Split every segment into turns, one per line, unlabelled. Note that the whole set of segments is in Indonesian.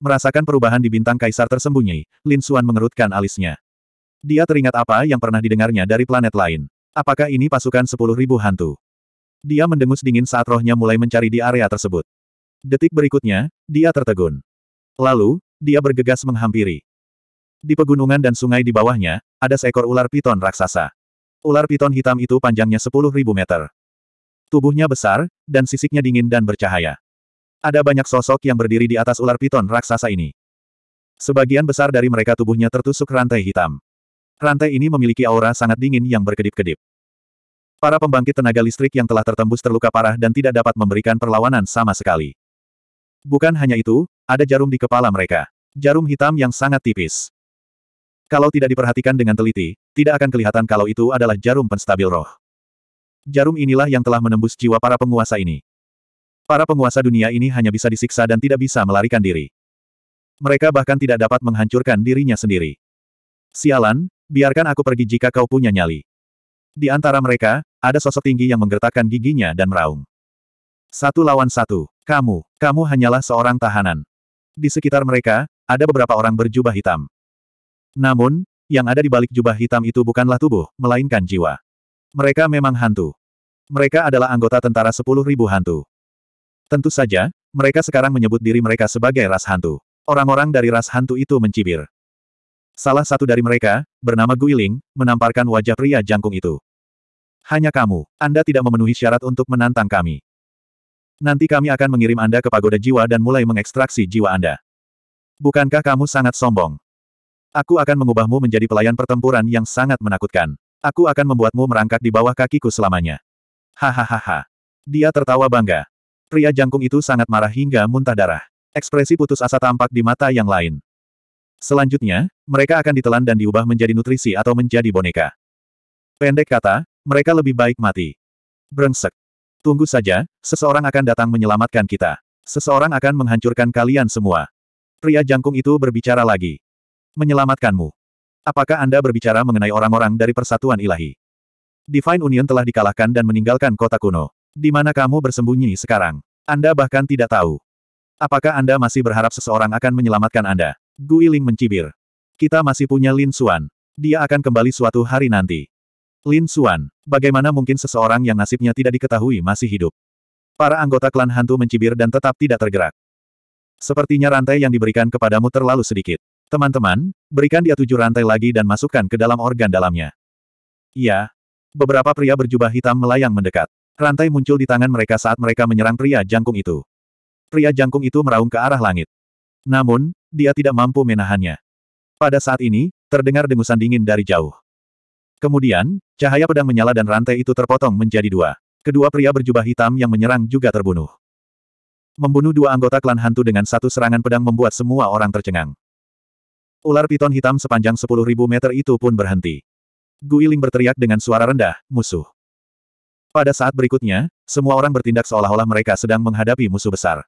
Merasakan perubahan di bintang kaisar tersembunyi, Lin Suan mengerutkan alisnya. Dia teringat apa yang pernah didengarnya dari planet lain. Apakah ini pasukan sepuluh ribu hantu? Dia mendengus dingin saat rohnya mulai mencari di area tersebut. Detik berikutnya, dia tertegun. Lalu, dia bergegas menghampiri. Di pegunungan dan sungai di bawahnya, ada seekor ular piton raksasa. Ular piton hitam itu panjangnya sepuluh ribu meter. Tubuhnya besar, dan sisiknya dingin dan bercahaya. Ada banyak sosok yang berdiri di atas ular piton raksasa ini. Sebagian besar dari mereka tubuhnya tertusuk rantai hitam. Rantai ini memiliki aura sangat dingin yang berkedip-kedip. Para pembangkit tenaga listrik yang telah tertembus terluka parah dan tidak dapat memberikan perlawanan sama sekali. Bukan hanya itu, ada jarum di kepala mereka. Jarum hitam yang sangat tipis. Kalau tidak diperhatikan dengan teliti, tidak akan kelihatan kalau itu adalah jarum penstabil roh. Jarum inilah yang telah menembus jiwa para penguasa ini. Para penguasa dunia ini hanya bisa disiksa dan tidak bisa melarikan diri. Mereka bahkan tidak dapat menghancurkan dirinya sendiri. Sialan, biarkan aku pergi jika kau punya nyali. Di antara mereka, ada sosok tinggi yang menggertakkan giginya dan meraung. Satu lawan satu, kamu, kamu hanyalah seorang tahanan. Di sekitar mereka, ada beberapa orang berjubah hitam. Namun, yang ada di balik jubah hitam itu bukanlah tubuh, melainkan jiwa. Mereka memang hantu. Mereka adalah anggota tentara sepuluh ribu hantu. Tentu saja, mereka sekarang menyebut diri mereka sebagai ras hantu. Orang-orang dari ras hantu itu mencibir. Salah satu dari mereka, bernama Guiling, menamparkan wajah pria jangkung itu. Hanya kamu, Anda tidak memenuhi syarat untuk menantang kami. Nanti kami akan mengirim Anda ke pagoda jiwa dan mulai mengekstraksi jiwa Anda. Bukankah kamu sangat sombong? Aku akan mengubahmu menjadi pelayan pertempuran yang sangat menakutkan. Aku akan membuatmu merangkak di bawah kakiku selamanya. Hahaha. Dia tertawa bangga. Pria jangkung itu sangat marah hingga muntah darah. Ekspresi putus asa tampak di mata yang lain. Selanjutnya, mereka akan ditelan dan diubah menjadi nutrisi atau menjadi boneka. Pendek kata, mereka lebih baik mati. Brengsek. Tunggu saja, seseorang akan datang menyelamatkan kita. Seseorang akan menghancurkan kalian semua. Pria jangkung itu berbicara lagi. Menyelamatkanmu. Apakah Anda berbicara mengenai orang-orang dari persatuan ilahi? Divine Union telah dikalahkan dan meninggalkan kota kuno. Di mana kamu bersembunyi sekarang? Anda bahkan tidak tahu. Apakah Anda masih berharap seseorang akan menyelamatkan Anda? Guiling mencibir. Kita masih punya Lin Xuan. Dia akan kembali suatu hari nanti. Lin Xuan, bagaimana mungkin seseorang yang nasibnya tidak diketahui masih hidup? Para anggota klan hantu mencibir dan tetap tidak tergerak. Sepertinya rantai yang diberikan kepadamu terlalu sedikit. Teman-teman, berikan dia tujuh rantai lagi dan masukkan ke dalam organ dalamnya. Iya. Beberapa pria berjubah hitam melayang mendekat. Rantai muncul di tangan mereka saat mereka menyerang pria jangkung itu. Pria jangkung itu meraung ke arah langit. Namun, dia tidak mampu menahannya. Pada saat ini, terdengar dengusan dingin dari jauh. Kemudian, cahaya pedang menyala dan rantai itu terpotong menjadi dua. Kedua pria berjubah hitam yang menyerang juga terbunuh. Membunuh dua anggota klan hantu dengan satu serangan pedang membuat semua orang tercengang. Ular piton hitam sepanjang 10.000 meter itu pun berhenti. Guiling berteriak dengan suara rendah, musuh. Pada saat berikutnya, semua orang bertindak seolah-olah mereka sedang menghadapi musuh besar.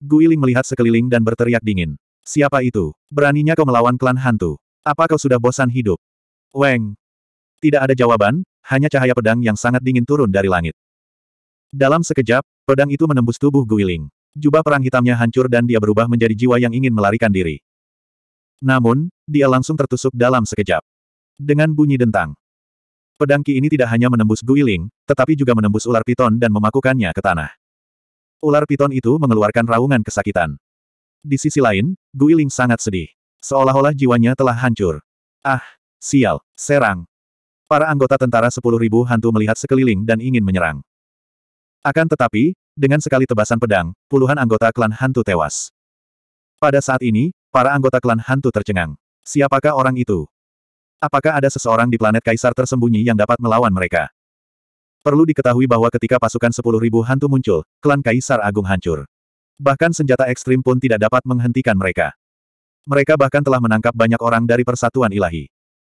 Guiling melihat sekeliling dan berteriak dingin. Siapa itu? Beraninya kau melawan klan hantu? Apa kau sudah bosan hidup? Weng! Tidak ada jawaban, hanya cahaya pedang yang sangat dingin turun dari langit. Dalam sekejap, pedang itu menembus tubuh Guiling. Jubah perang hitamnya hancur dan dia berubah menjadi jiwa yang ingin melarikan diri. Namun, dia langsung tertusuk dalam sekejap. Dengan bunyi dentang, Pedang Ki ini tidak hanya menembus Guiling, tetapi juga menembus ular piton dan memakukannya ke tanah. Ular piton itu mengeluarkan raungan kesakitan. Di sisi lain, Guiling sangat sedih. Seolah-olah jiwanya telah hancur. Ah, sial, serang. Para anggota tentara sepuluh ribu hantu melihat sekeliling dan ingin menyerang. Akan tetapi, dengan sekali tebasan pedang, puluhan anggota klan hantu tewas. Pada saat ini, para anggota klan hantu tercengang. Siapakah orang itu? Apakah ada seseorang di planet Kaisar tersembunyi yang dapat melawan mereka? Perlu diketahui bahwa ketika pasukan 10.000 hantu muncul, klan Kaisar Agung hancur. Bahkan senjata ekstrim pun tidak dapat menghentikan mereka. Mereka bahkan telah menangkap banyak orang dari persatuan ilahi.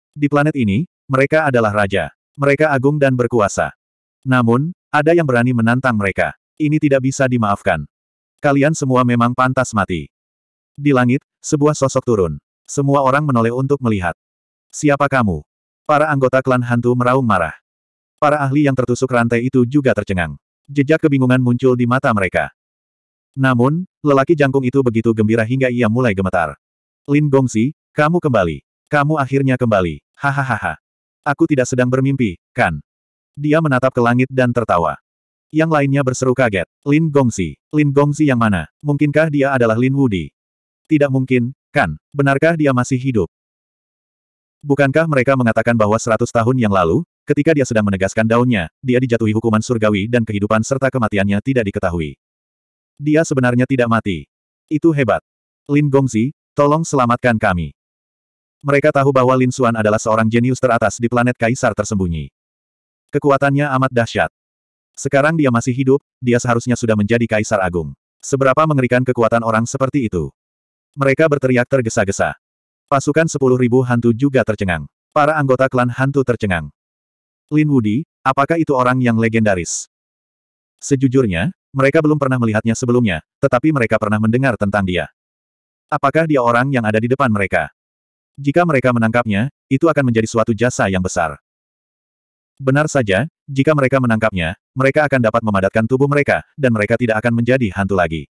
Di planet ini, mereka adalah raja. Mereka agung dan berkuasa. Namun, ada yang berani menantang mereka. Ini tidak bisa dimaafkan. Kalian semua memang pantas mati. Di langit, sebuah sosok turun. Semua orang menoleh untuk melihat. Siapa kamu? Para anggota klan hantu meraung marah. Para ahli yang tertusuk rantai itu juga tercengang. Jejak kebingungan muncul di mata mereka. Namun, lelaki jangkung itu begitu gembira hingga ia mulai gemetar. Lin Gongsi, kamu kembali. Kamu akhirnya kembali. Hahaha. Aku tidak sedang bermimpi, kan? Dia menatap ke langit dan tertawa. Yang lainnya berseru kaget. Lin Gongsi. Lin Gongsi yang mana? Mungkinkah dia adalah Lin Wudi? Tidak mungkin, kan? Benarkah dia masih hidup? Bukankah mereka mengatakan bahwa seratus tahun yang lalu, ketika dia sedang menegaskan daunnya, dia dijatuhi hukuman surgawi dan kehidupan serta kematiannya tidak diketahui. Dia sebenarnya tidak mati. Itu hebat. Lin Gongzi, tolong selamatkan kami. Mereka tahu bahwa Lin Xuan adalah seorang jenius teratas di planet Kaisar tersembunyi. Kekuatannya amat dahsyat. Sekarang dia masih hidup, dia seharusnya sudah menjadi Kaisar Agung. Seberapa mengerikan kekuatan orang seperti itu. Mereka berteriak tergesa-gesa. Pasukan sepuluh ribu hantu juga tercengang. Para anggota klan hantu tercengang. Lin Wudi, apakah itu orang yang legendaris? Sejujurnya, mereka belum pernah melihatnya sebelumnya, tetapi mereka pernah mendengar tentang dia. Apakah dia orang yang ada di depan mereka? Jika mereka menangkapnya, itu akan menjadi suatu jasa yang besar. Benar saja, jika mereka menangkapnya, mereka akan dapat memadatkan tubuh mereka, dan mereka tidak akan menjadi hantu lagi.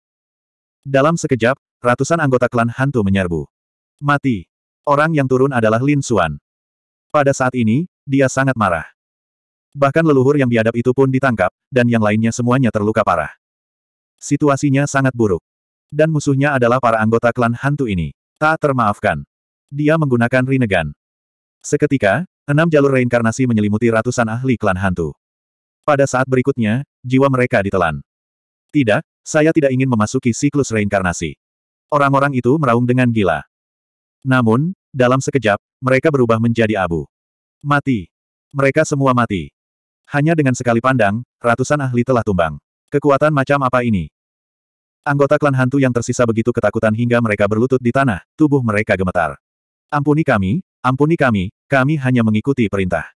Dalam sekejap, ratusan anggota klan hantu menyerbu. Mati. Orang yang turun adalah Lin Xuan. Pada saat ini, dia sangat marah. Bahkan leluhur yang biadab itu pun ditangkap, dan yang lainnya semuanya terluka parah. Situasinya sangat buruk. Dan musuhnya adalah para anggota klan hantu ini. Tak termaafkan. Dia menggunakan Rinnegan. Seketika, enam jalur reinkarnasi menyelimuti ratusan ahli klan hantu. Pada saat berikutnya, jiwa mereka ditelan. Tidak, saya tidak ingin memasuki siklus reinkarnasi. Orang-orang itu meraung dengan gila. Namun, dalam sekejap, mereka berubah menjadi abu. Mati. Mereka semua mati. Hanya dengan sekali pandang, ratusan ahli telah tumbang. Kekuatan macam apa ini? Anggota klan hantu yang tersisa begitu ketakutan hingga mereka berlutut di tanah, tubuh mereka gemetar. Ampuni kami, ampuni kami, kami hanya mengikuti perintah.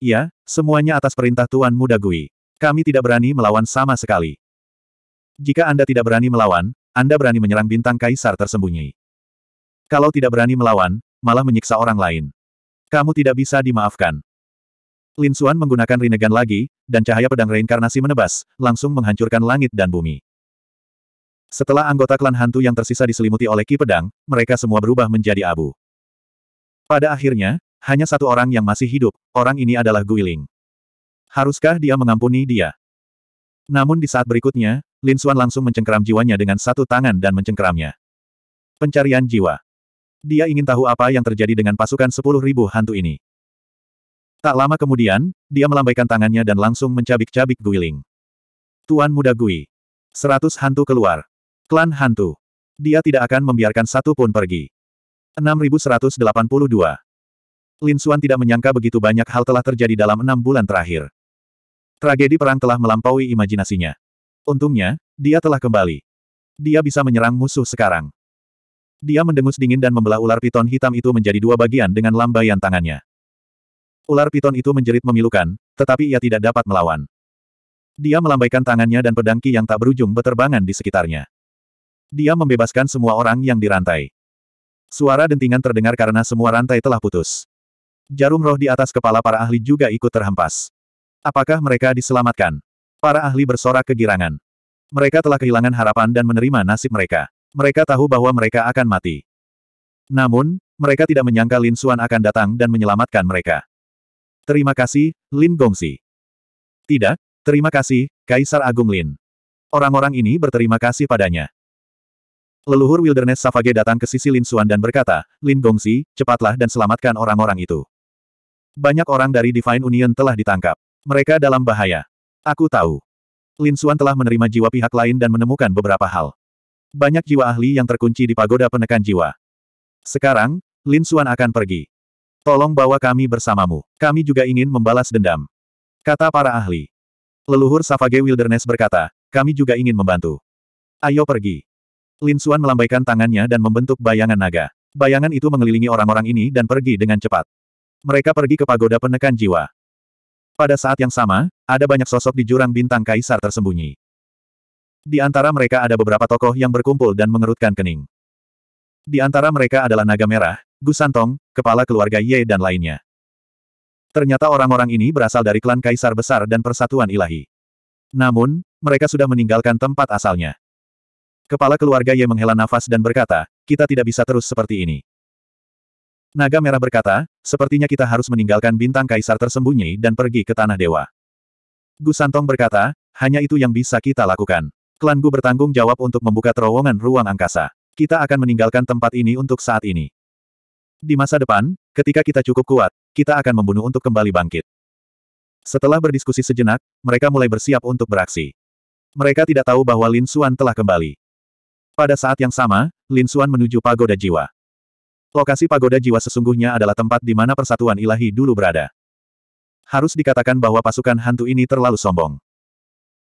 Iya, semuanya atas perintah Tuan Muda Gui. Kami tidak berani melawan sama sekali. Jika Anda tidak berani melawan, Anda berani menyerang bintang kaisar tersembunyi. Kalau tidak berani melawan, malah menyiksa orang lain. Kamu tidak bisa dimaafkan. Lin Xuan menggunakan Rinnegan lagi, dan cahaya pedang reinkarnasi menebas, langsung menghancurkan langit dan bumi. Setelah anggota klan hantu yang tersisa diselimuti oleh ki pedang, mereka semua berubah menjadi abu. Pada akhirnya, hanya satu orang yang masih hidup, orang ini adalah Guiling. Haruskah dia mengampuni dia? Namun di saat berikutnya, Lin Xuan langsung mencengkeram jiwanya dengan satu tangan dan mencengkeramnya. Pencarian jiwa. Dia ingin tahu apa yang terjadi dengan pasukan sepuluh ribu hantu ini. Tak lama kemudian, dia melambaikan tangannya dan langsung mencabik-cabik Guiling. Tuan Muda Gui. Seratus hantu keluar. Klan hantu. Dia tidak akan membiarkan satu pun pergi. 6182. Lin Xuan tidak menyangka begitu banyak hal telah terjadi dalam enam bulan terakhir. Tragedi perang telah melampaui imajinasinya. Untungnya, dia telah kembali. Dia bisa menyerang musuh sekarang. Dia mendengus dingin dan membelah ular piton hitam itu menjadi dua bagian dengan lambaian tangannya. Ular piton itu menjerit memilukan, tetapi ia tidak dapat melawan. Dia melambaikan tangannya dan pedangki yang tak berujung beterbangan di sekitarnya. Dia membebaskan semua orang yang dirantai. Suara dentingan terdengar karena semua rantai telah putus. Jarum roh di atas kepala para ahli juga ikut terhempas. Apakah mereka diselamatkan? Para ahli bersorak kegirangan. Mereka telah kehilangan harapan dan menerima nasib mereka. Mereka tahu bahwa mereka akan mati. Namun, mereka tidak menyangka Lin Xuan akan datang dan menyelamatkan mereka. Terima kasih, Lin Gongsi. Tidak, terima kasih, Kaisar Agung Lin. Orang-orang ini berterima kasih padanya. Leluhur Wilderness Savage datang ke sisi Lin Xuan dan berkata, Lin Gongsi, cepatlah dan selamatkan orang-orang itu. Banyak orang dari Divine Union telah ditangkap. Mereka dalam bahaya. Aku tahu. Lin Xuan telah menerima jiwa pihak lain dan menemukan beberapa hal. Banyak jiwa ahli yang terkunci di pagoda penekan jiwa. Sekarang, Lin Xuan akan pergi. Tolong bawa kami bersamamu. Kami juga ingin membalas dendam. Kata para ahli. Leluhur Savage Wilderness berkata, kami juga ingin membantu. Ayo pergi. Lin Xuan melambaikan tangannya dan membentuk bayangan naga. Bayangan itu mengelilingi orang-orang ini dan pergi dengan cepat. Mereka pergi ke pagoda penekan jiwa. Pada saat yang sama, ada banyak sosok di jurang bintang kaisar tersembunyi. Di antara mereka ada beberapa tokoh yang berkumpul dan mengerutkan kening. Di antara mereka adalah Naga Merah, Gusantong, kepala keluarga Ye dan lainnya. Ternyata orang-orang ini berasal dari klan Kaisar Besar dan Persatuan Ilahi. Namun, mereka sudah meninggalkan tempat asalnya. Kepala keluarga Ye menghela nafas dan berkata, kita tidak bisa terus seperti ini. Naga Merah berkata, sepertinya kita harus meninggalkan bintang Kaisar tersembunyi dan pergi ke Tanah Dewa. Gusantong berkata, hanya itu yang bisa kita lakukan. Klan Gu bertanggung jawab untuk membuka terowongan ruang angkasa. Kita akan meninggalkan tempat ini untuk saat ini. Di masa depan, ketika kita cukup kuat, kita akan membunuh untuk kembali bangkit. Setelah berdiskusi sejenak, mereka mulai bersiap untuk beraksi. Mereka tidak tahu bahwa Lin Xuan telah kembali. Pada saat yang sama, Lin Xuan menuju Pagoda Jiwa. Lokasi Pagoda Jiwa sesungguhnya adalah tempat di mana persatuan ilahi dulu berada. Harus dikatakan bahwa pasukan hantu ini terlalu sombong.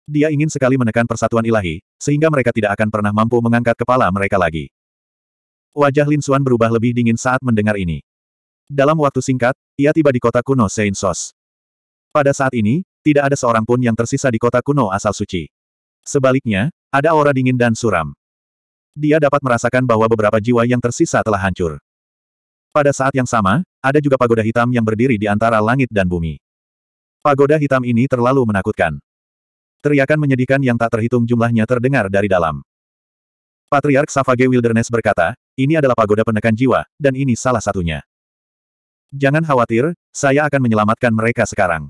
Dia ingin sekali menekan persatuan ilahi, sehingga mereka tidak akan pernah mampu mengangkat kepala mereka lagi. Wajah Lin Xuan berubah lebih dingin saat mendengar ini. Dalam waktu singkat, ia tiba di kota kuno Seinsos. Pada saat ini, tidak ada seorang pun yang tersisa di kota kuno asal suci. Sebaliknya, ada aura dingin dan suram. Dia dapat merasakan bahwa beberapa jiwa yang tersisa telah hancur. Pada saat yang sama, ada juga pagoda hitam yang berdiri di antara langit dan bumi. Pagoda hitam ini terlalu menakutkan. Teriakan menyedihkan yang tak terhitung jumlahnya terdengar dari dalam. Patriark Savage Wilderness berkata, ini adalah pagoda penekan jiwa, dan ini salah satunya. Jangan khawatir, saya akan menyelamatkan mereka sekarang.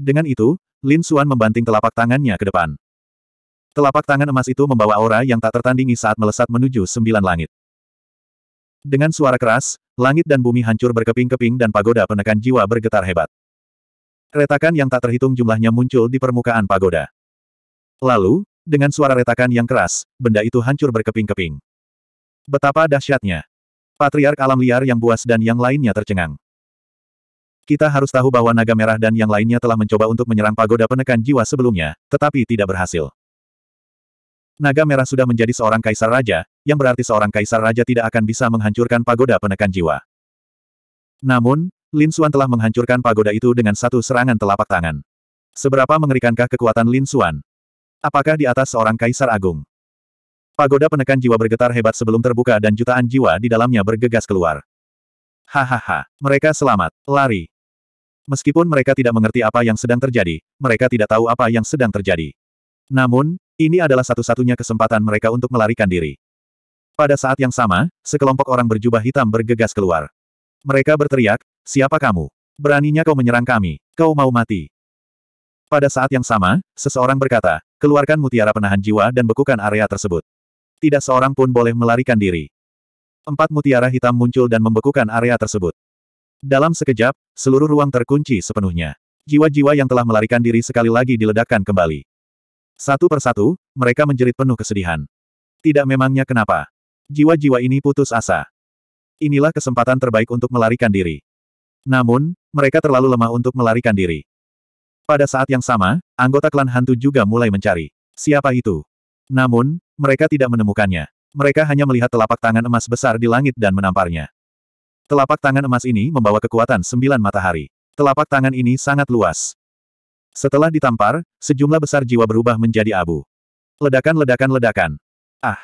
Dengan itu, Lin Xuan membanting telapak tangannya ke depan. Telapak tangan emas itu membawa aura yang tak tertandingi saat melesat menuju sembilan langit. Dengan suara keras, langit dan bumi hancur berkeping-keping dan pagoda penekan jiwa bergetar hebat. Retakan yang tak terhitung jumlahnya muncul di permukaan pagoda. Lalu, dengan suara retakan yang keras, benda itu hancur berkeping-keping. Betapa dahsyatnya. Patriark alam liar yang buas dan yang lainnya tercengang. Kita harus tahu bahwa naga merah dan yang lainnya telah mencoba untuk menyerang pagoda penekan jiwa sebelumnya, tetapi tidak berhasil. Naga merah sudah menjadi seorang kaisar raja, yang berarti seorang kaisar raja tidak akan bisa menghancurkan pagoda penekan jiwa. Namun, Lin Xuan telah menghancurkan pagoda itu dengan satu serangan telapak tangan. Seberapa mengerikankah kekuatan Lin Xuan? Apakah di atas seorang kaisar agung? Pagoda penekan jiwa bergetar hebat sebelum terbuka dan jutaan jiwa di dalamnya bergegas keluar. Hahaha, mereka selamat, lari. Meskipun mereka tidak mengerti apa yang sedang terjadi, mereka tidak tahu apa yang sedang terjadi. Namun, ini adalah satu-satunya kesempatan mereka untuk melarikan diri. Pada saat yang sama, sekelompok orang berjubah hitam bergegas keluar. Mereka berteriak, Siapa kamu? Beraninya kau menyerang kami, kau mau mati. Pada saat yang sama, seseorang berkata, keluarkan mutiara penahan jiwa dan bekukan area tersebut. Tidak seorang pun boleh melarikan diri. Empat mutiara hitam muncul dan membekukan area tersebut. Dalam sekejap, seluruh ruang terkunci sepenuhnya. Jiwa-jiwa yang telah melarikan diri sekali lagi diledakkan kembali. Satu persatu, mereka menjerit penuh kesedihan. Tidak memangnya kenapa. Jiwa-jiwa ini putus asa. Inilah kesempatan terbaik untuk melarikan diri. Namun, mereka terlalu lemah untuk melarikan diri. Pada saat yang sama, anggota klan hantu juga mulai mencari. Siapa itu? Namun, mereka tidak menemukannya. Mereka hanya melihat telapak tangan emas besar di langit dan menamparnya. Telapak tangan emas ini membawa kekuatan sembilan matahari. Telapak tangan ini sangat luas. Setelah ditampar, sejumlah besar jiwa berubah menjadi abu. Ledakan-ledakan-ledakan. Ah!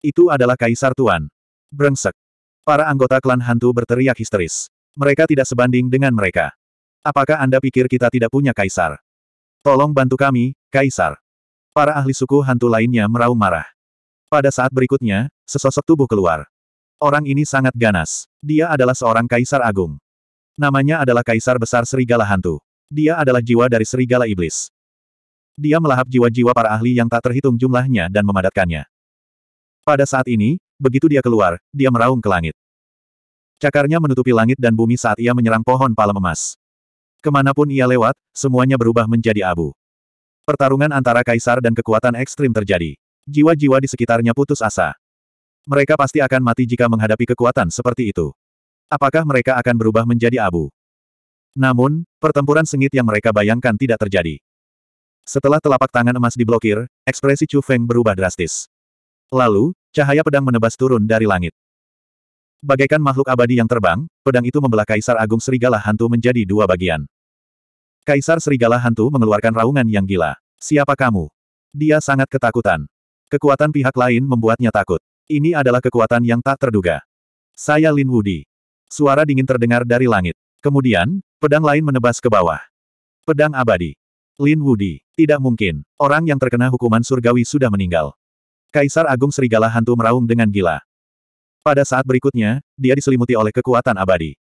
Itu adalah Kaisar Tuan. Brengsek. Para anggota klan hantu berteriak histeris. Mereka tidak sebanding dengan mereka. Apakah Anda pikir kita tidak punya kaisar? Tolong bantu kami, kaisar. Para ahli suku hantu lainnya meraung marah. Pada saat berikutnya, sesosok tubuh keluar. Orang ini sangat ganas. Dia adalah seorang kaisar agung. Namanya adalah Kaisar Besar Serigala Hantu. Dia adalah jiwa dari Serigala Iblis. Dia melahap jiwa-jiwa para ahli yang tak terhitung jumlahnya dan memadatkannya. Pada saat ini, begitu dia keluar, dia meraung ke langit. Cakarnya menutupi langit dan bumi saat ia menyerang pohon palem emas. Kemanapun ia lewat, semuanya berubah menjadi abu. Pertarungan antara kaisar dan kekuatan ekstrim terjadi. Jiwa-jiwa di sekitarnya putus asa. Mereka pasti akan mati jika menghadapi kekuatan seperti itu. Apakah mereka akan berubah menjadi abu? Namun, pertempuran sengit yang mereka bayangkan tidak terjadi. Setelah telapak tangan emas diblokir, ekspresi Chu Feng berubah drastis. Lalu, cahaya pedang menebas turun dari langit. Bagaikan makhluk abadi yang terbang, pedang itu membelah Kaisar Agung Serigala Hantu menjadi dua bagian. Kaisar Serigala Hantu mengeluarkan raungan yang gila. Siapa kamu? Dia sangat ketakutan. Kekuatan pihak lain membuatnya takut. Ini adalah kekuatan yang tak terduga. Saya Lin Wudi. Suara dingin terdengar dari langit. Kemudian, pedang lain menebas ke bawah. Pedang abadi. Lin Wudi. Tidak mungkin. Orang yang terkena hukuman surgawi sudah meninggal. Kaisar Agung Serigala Hantu meraung dengan gila. Pada saat berikutnya, dia diselimuti oleh kekuatan abadi.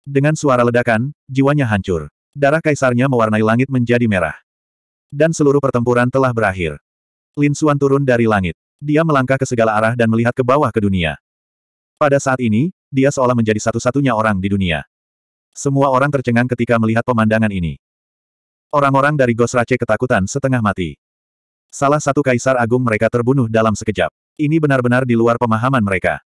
Dengan suara ledakan, jiwanya hancur. Darah kaisarnya mewarnai langit menjadi merah. Dan seluruh pertempuran telah berakhir. Lin Xuan turun dari langit. Dia melangkah ke segala arah dan melihat ke bawah ke dunia. Pada saat ini, dia seolah menjadi satu-satunya orang di dunia. Semua orang tercengang ketika melihat pemandangan ini. Orang-orang dari Gosrace ketakutan setengah mati. Salah satu kaisar agung mereka terbunuh dalam sekejap. Ini benar-benar di luar pemahaman mereka.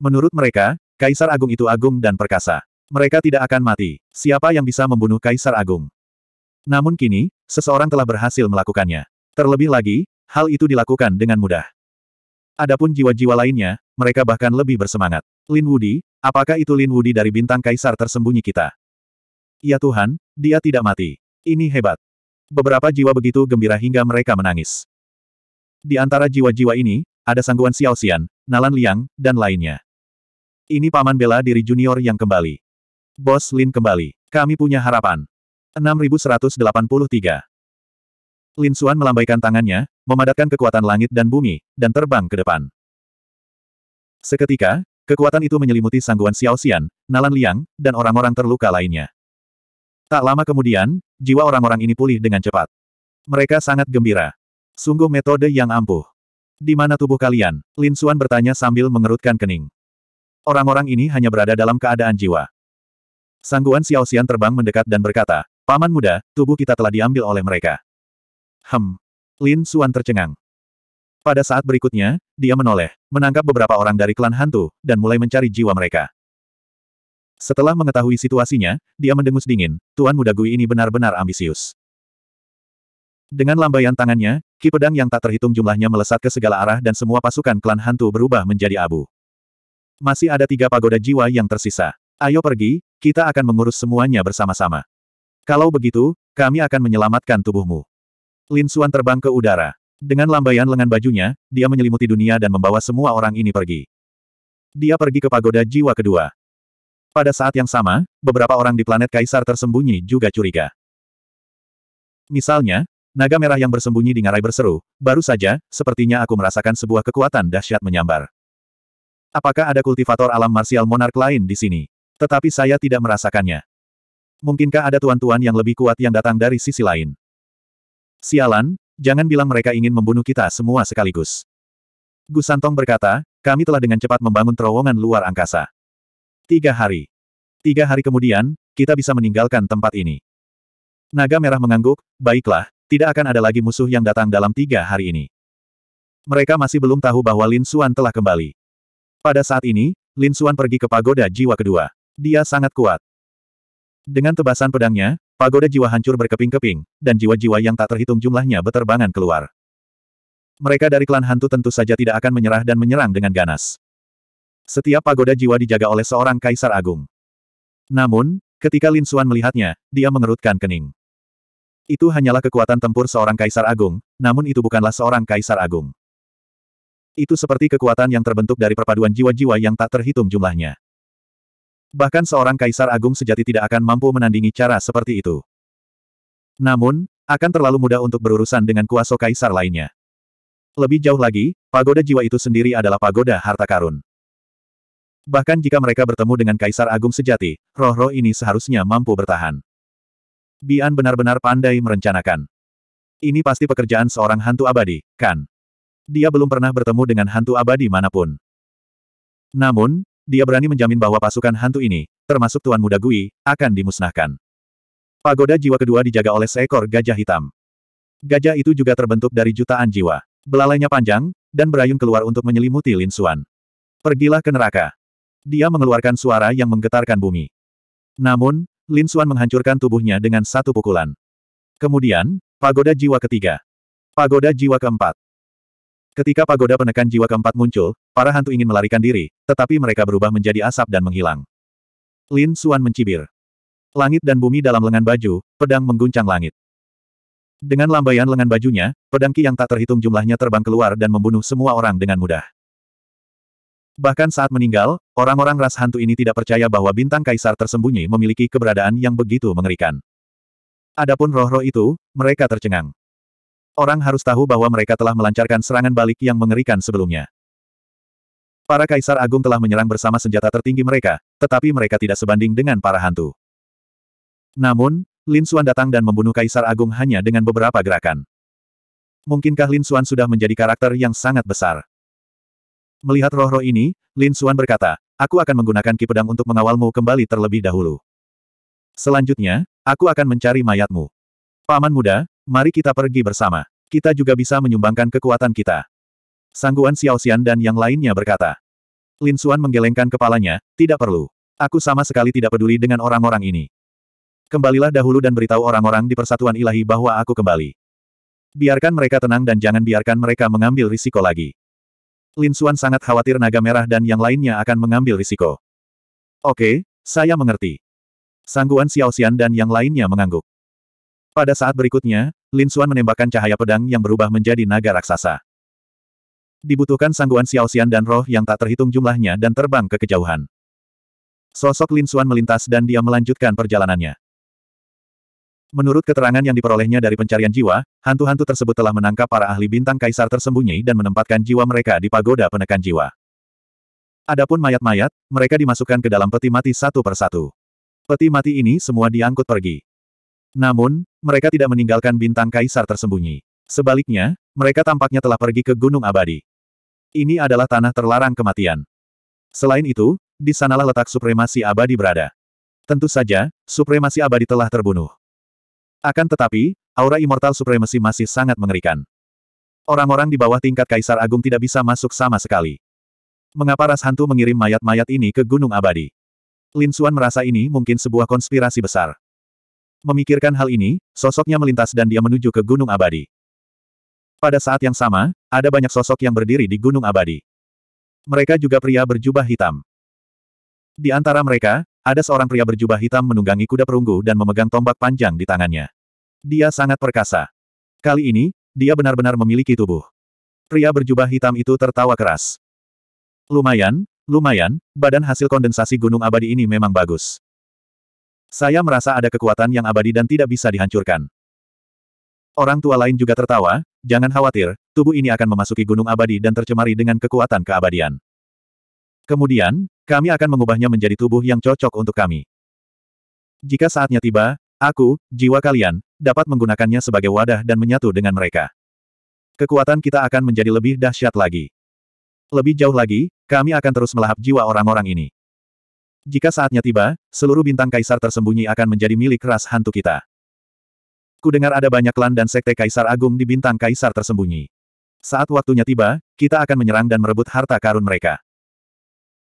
Menurut mereka, Kaisar Agung itu agung dan perkasa. Mereka tidak akan mati. Siapa yang bisa membunuh Kaisar Agung? Namun kini, seseorang telah berhasil melakukannya. Terlebih lagi, hal itu dilakukan dengan mudah. Adapun jiwa-jiwa lainnya, mereka bahkan lebih bersemangat. Lin Wudi, apakah itu Lin Wudi dari bintang Kaisar tersembunyi kita? Ya Tuhan, dia tidak mati. Ini hebat. Beberapa jiwa begitu gembira hingga mereka menangis. Di antara jiwa-jiwa ini, ada sangguan Xiaoxian, Nalan Liang, dan lainnya. Ini paman bela diri junior yang kembali. Bos Lin kembali. Kami punya harapan. 6183. Lin Suan melambaikan tangannya, memadatkan kekuatan langit dan bumi, dan terbang ke depan. Seketika, kekuatan itu menyelimuti sangguan Xiao Xian, Nalan Liang, dan orang-orang terluka lainnya. Tak lama kemudian, jiwa orang-orang ini pulih dengan cepat. Mereka sangat gembira. Sungguh metode yang ampuh. Di mana tubuh kalian? Lin Suan bertanya sambil mengerutkan kening. Orang-orang ini hanya berada dalam keadaan jiwa. Sangguan Xiao Xian terbang mendekat dan berkata, Paman muda, tubuh kita telah diambil oleh mereka. Hem. Lin Suan tercengang. Pada saat berikutnya, dia menoleh, menangkap beberapa orang dari klan hantu, dan mulai mencari jiwa mereka. Setelah mengetahui situasinya, dia mendengus dingin, Tuan Muda Gui ini benar-benar ambisius. Dengan lambaian tangannya, ki pedang yang tak terhitung jumlahnya melesat ke segala arah dan semua pasukan klan hantu berubah menjadi abu. Masih ada tiga pagoda jiwa yang tersisa. Ayo pergi, kita akan mengurus semuanya bersama-sama. Kalau begitu, kami akan menyelamatkan tubuhmu. Lin Xuan terbang ke udara. Dengan lambaian lengan bajunya, dia menyelimuti dunia dan membawa semua orang ini pergi. Dia pergi ke pagoda jiwa kedua. Pada saat yang sama, beberapa orang di planet Kaisar tersembunyi juga curiga. Misalnya, naga merah yang bersembunyi di ngarai berseru, baru saja, sepertinya aku merasakan sebuah kekuatan dahsyat menyambar. Apakah ada kultivator alam marsial monark lain di sini? Tetapi saya tidak merasakannya. Mungkinkah ada tuan-tuan yang lebih kuat yang datang dari sisi lain? Sialan, jangan bilang mereka ingin membunuh kita semua sekaligus. Gu Santong berkata, kami telah dengan cepat membangun terowongan luar angkasa. Tiga hari. Tiga hari kemudian, kita bisa meninggalkan tempat ini. Naga merah mengangguk, baiklah, tidak akan ada lagi musuh yang datang dalam tiga hari ini. Mereka masih belum tahu bahwa Lin Xuan telah kembali. Pada saat ini, Lin Xuan pergi ke pagoda jiwa kedua. Dia sangat kuat. Dengan tebasan pedangnya, pagoda jiwa hancur berkeping-keping, dan jiwa-jiwa yang tak terhitung jumlahnya beterbangan keluar. Mereka dari klan hantu tentu saja tidak akan menyerah dan menyerang dengan ganas. Setiap pagoda jiwa dijaga oleh seorang kaisar agung. Namun, ketika Lin Xuan melihatnya, dia mengerutkan kening. Itu hanyalah kekuatan tempur seorang kaisar agung, namun itu bukanlah seorang kaisar agung. Itu seperti kekuatan yang terbentuk dari perpaduan jiwa-jiwa yang tak terhitung jumlahnya. Bahkan seorang kaisar agung sejati tidak akan mampu menandingi cara seperti itu. Namun, akan terlalu mudah untuk berurusan dengan kuasa kaisar lainnya. Lebih jauh lagi, pagoda jiwa itu sendiri adalah pagoda harta karun. Bahkan jika mereka bertemu dengan kaisar agung sejati, roh-roh ini seharusnya mampu bertahan. Bian benar-benar pandai merencanakan. Ini pasti pekerjaan seorang hantu abadi, kan? dia belum pernah bertemu dengan hantu abadi manapun. Namun, dia berani menjamin bahwa pasukan hantu ini, termasuk Tuan Muda Gui, akan dimusnahkan. Pagoda jiwa kedua dijaga oleh seekor gajah hitam. Gajah itu juga terbentuk dari jutaan jiwa. Belalainya panjang, dan berayun keluar untuk menyelimuti Lin Suan. Pergilah ke neraka. Dia mengeluarkan suara yang menggetarkan bumi. Namun, Lin Suan menghancurkan tubuhnya dengan satu pukulan. Kemudian, pagoda jiwa ketiga. Pagoda jiwa keempat. Ketika pagoda penekan jiwa keempat muncul, para hantu ingin melarikan diri, tetapi mereka berubah menjadi asap dan menghilang. Lin Suan mencibir. Langit dan bumi dalam lengan baju, pedang mengguncang langit. Dengan lambaian lengan bajunya, pedang Ki yang tak terhitung jumlahnya terbang keluar dan membunuh semua orang dengan mudah. Bahkan saat meninggal, orang-orang ras hantu ini tidak percaya bahwa bintang kaisar tersembunyi memiliki keberadaan yang begitu mengerikan. Adapun roh-roh itu, mereka tercengang. Orang harus tahu bahwa mereka telah melancarkan serangan balik yang mengerikan sebelumnya. Para kaisar agung telah menyerang bersama senjata tertinggi mereka, tetapi mereka tidak sebanding dengan para hantu. Namun, Lin Xuan datang dan membunuh kaisar agung hanya dengan beberapa gerakan. Mungkinkah Lin Xuan sudah menjadi karakter yang sangat besar? Melihat roh-roh ini, Lin Xuan berkata, aku akan menggunakan ki pedang untuk mengawalmu kembali terlebih dahulu. Selanjutnya, aku akan mencari mayatmu. Paman muda, Mari kita pergi bersama. Kita juga bisa menyumbangkan kekuatan kita. Sangguan Xiao Xian dan yang lainnya berkata. Lin Xuan menggelengkan kepalanya, tidak perlu. Aku sama sekali tidak peduli dengan orang-orang ini. Kembalilah dahulu dan beritahu orang-orang di persatuan ilahi bahwa aku kembali. Biarkan mereka tenang dan jangan biarkan mereka mengambil risiko lagi. Lin Xuan sangat khawatir naga merah dan yang lainnya akan mengambil risiko. Oke, saya mengerti. Sangguan Xiao Xian dan yang lainnya mengangguk. Pada saat berikutnya, Lin Xuan menembakkan cahaya pedang yang berubah menjadi naga raksasa. Dibutuhkan sangguan Xiao Xian dan roh yang tak terhitung jumlahnya dan terbang ke kejauhan. Sosok Lin Xuan melintas dan dia melanjutkan perjalanannya. Menurut keterangan yang diperolehnya dari pencarian jiwa, hantu-hantu tersebut telah menangkap para ahli bintang kaisar tersembunyi dan menempatkan jiwa mereka di pagoda penekan jiwa. Adapun mayat-mayat, mereka dimasukkan ke dalam peti mati satu persatu. Peti mati ini semua diangkut pergi. Namun, mereka tidak meninggalkan bintang kaisar tersembunyi. Sebaliknya, mereka tampaknya telah pergi ke Gunung Abadi. Ini adalah tanah terlarang kematian. Selain itu, di sanalah letak supremasi abadi berada. Tentu saja, supremasi abadi telah terbunuh. Akan tetapi, aura immortal supremasi masih sangat mengerikan. Orang-orang di bawah tingkat Kaisar Agung tidak bisa masuk sama sekali. Mengapa ras hantu mengirim mayat-mayat ini ke Gunung Abadi? Lin Xuan merasa ini mungkin sebuah konspirasi besar. Memikirkan hal ini, sosoknya melintas dan dia menuju ke Gunung Abadi. Pada saat yang sama, ada banyak sosok yang berdiri di Gunung Abadi. Mereka juga pria berjubah hitam. Di antara mereka, ada seorang pria berjubah hitam menunggangi kuda perunggu dan memegang tombak panjang di tangannya. Dia sangat perkasa. Kali ini, dia benar-benar memiliki tubuh. Pria berjubah hitam itu tertawa keras. Lumayan, lumayan, badan hasil kondensasi Gunung Abadi ini memang bagus. Saya merasa ada kekuatan yang abadi dan tidak bisa dihancurkan. Orang tua lain juga tertawa, jangan khawatir, tubuh ini akan memasuki gunung abadi dan tercemari dengan kekuatan keabadian. Kemudian, kami akan mengubahnya menjadi tubuh yang cocok untuk kami. Jika saatnya tiba, aku, jiwa kalian, dapat menggunakannya sebagai wadah dan menyatu dengan mereka. Kekuatan kita akan menjadi lebih dahsyat lagi. Lebih jauh lagi, kami akan terus melahap jiwa orang-orang ini. Jika saatnya tiba, seluruh bintang kaisar tersembunyi akan menjadi milik ras hantu kita. Kudengar ada banyak klan dan sekte kaisar agung di bintang kaisar tersembunyi. Saat waktunya tiba, kita akan menyerang dan merebut harta karun mereka.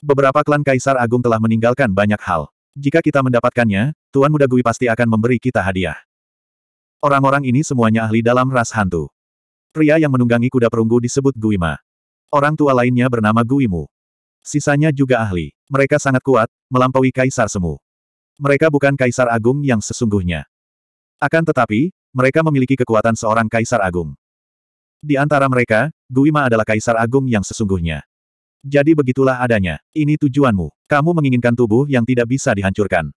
Beberapa klan kaisar agung telah meninggalkan banyak hal. Jika kita mendapatkannya, Tuan Muda Gui pasti akan memberi kita hadiah. Orang-orang ini semuanya ahli dalam ras hantu. Pria yang menunggangi kuda perunggu disebut Guima. Orang tua lainnya bernama Guimu. Sisanya juga ahli. Mereka sangat kuat, melampaui kaisar semu. Mereka bukan kaisar agung yang sesungguhnya. Akan tetapi, mereka memiliki kekuatan seorang kaisar agung. Di antara mereka, Guima adalah kaisar agung yang sesungguhnya. Jadi begitulah adanya. Ini tujuanmu. Kamu menginginkan tubuh yang tidak bisa dihancurkan.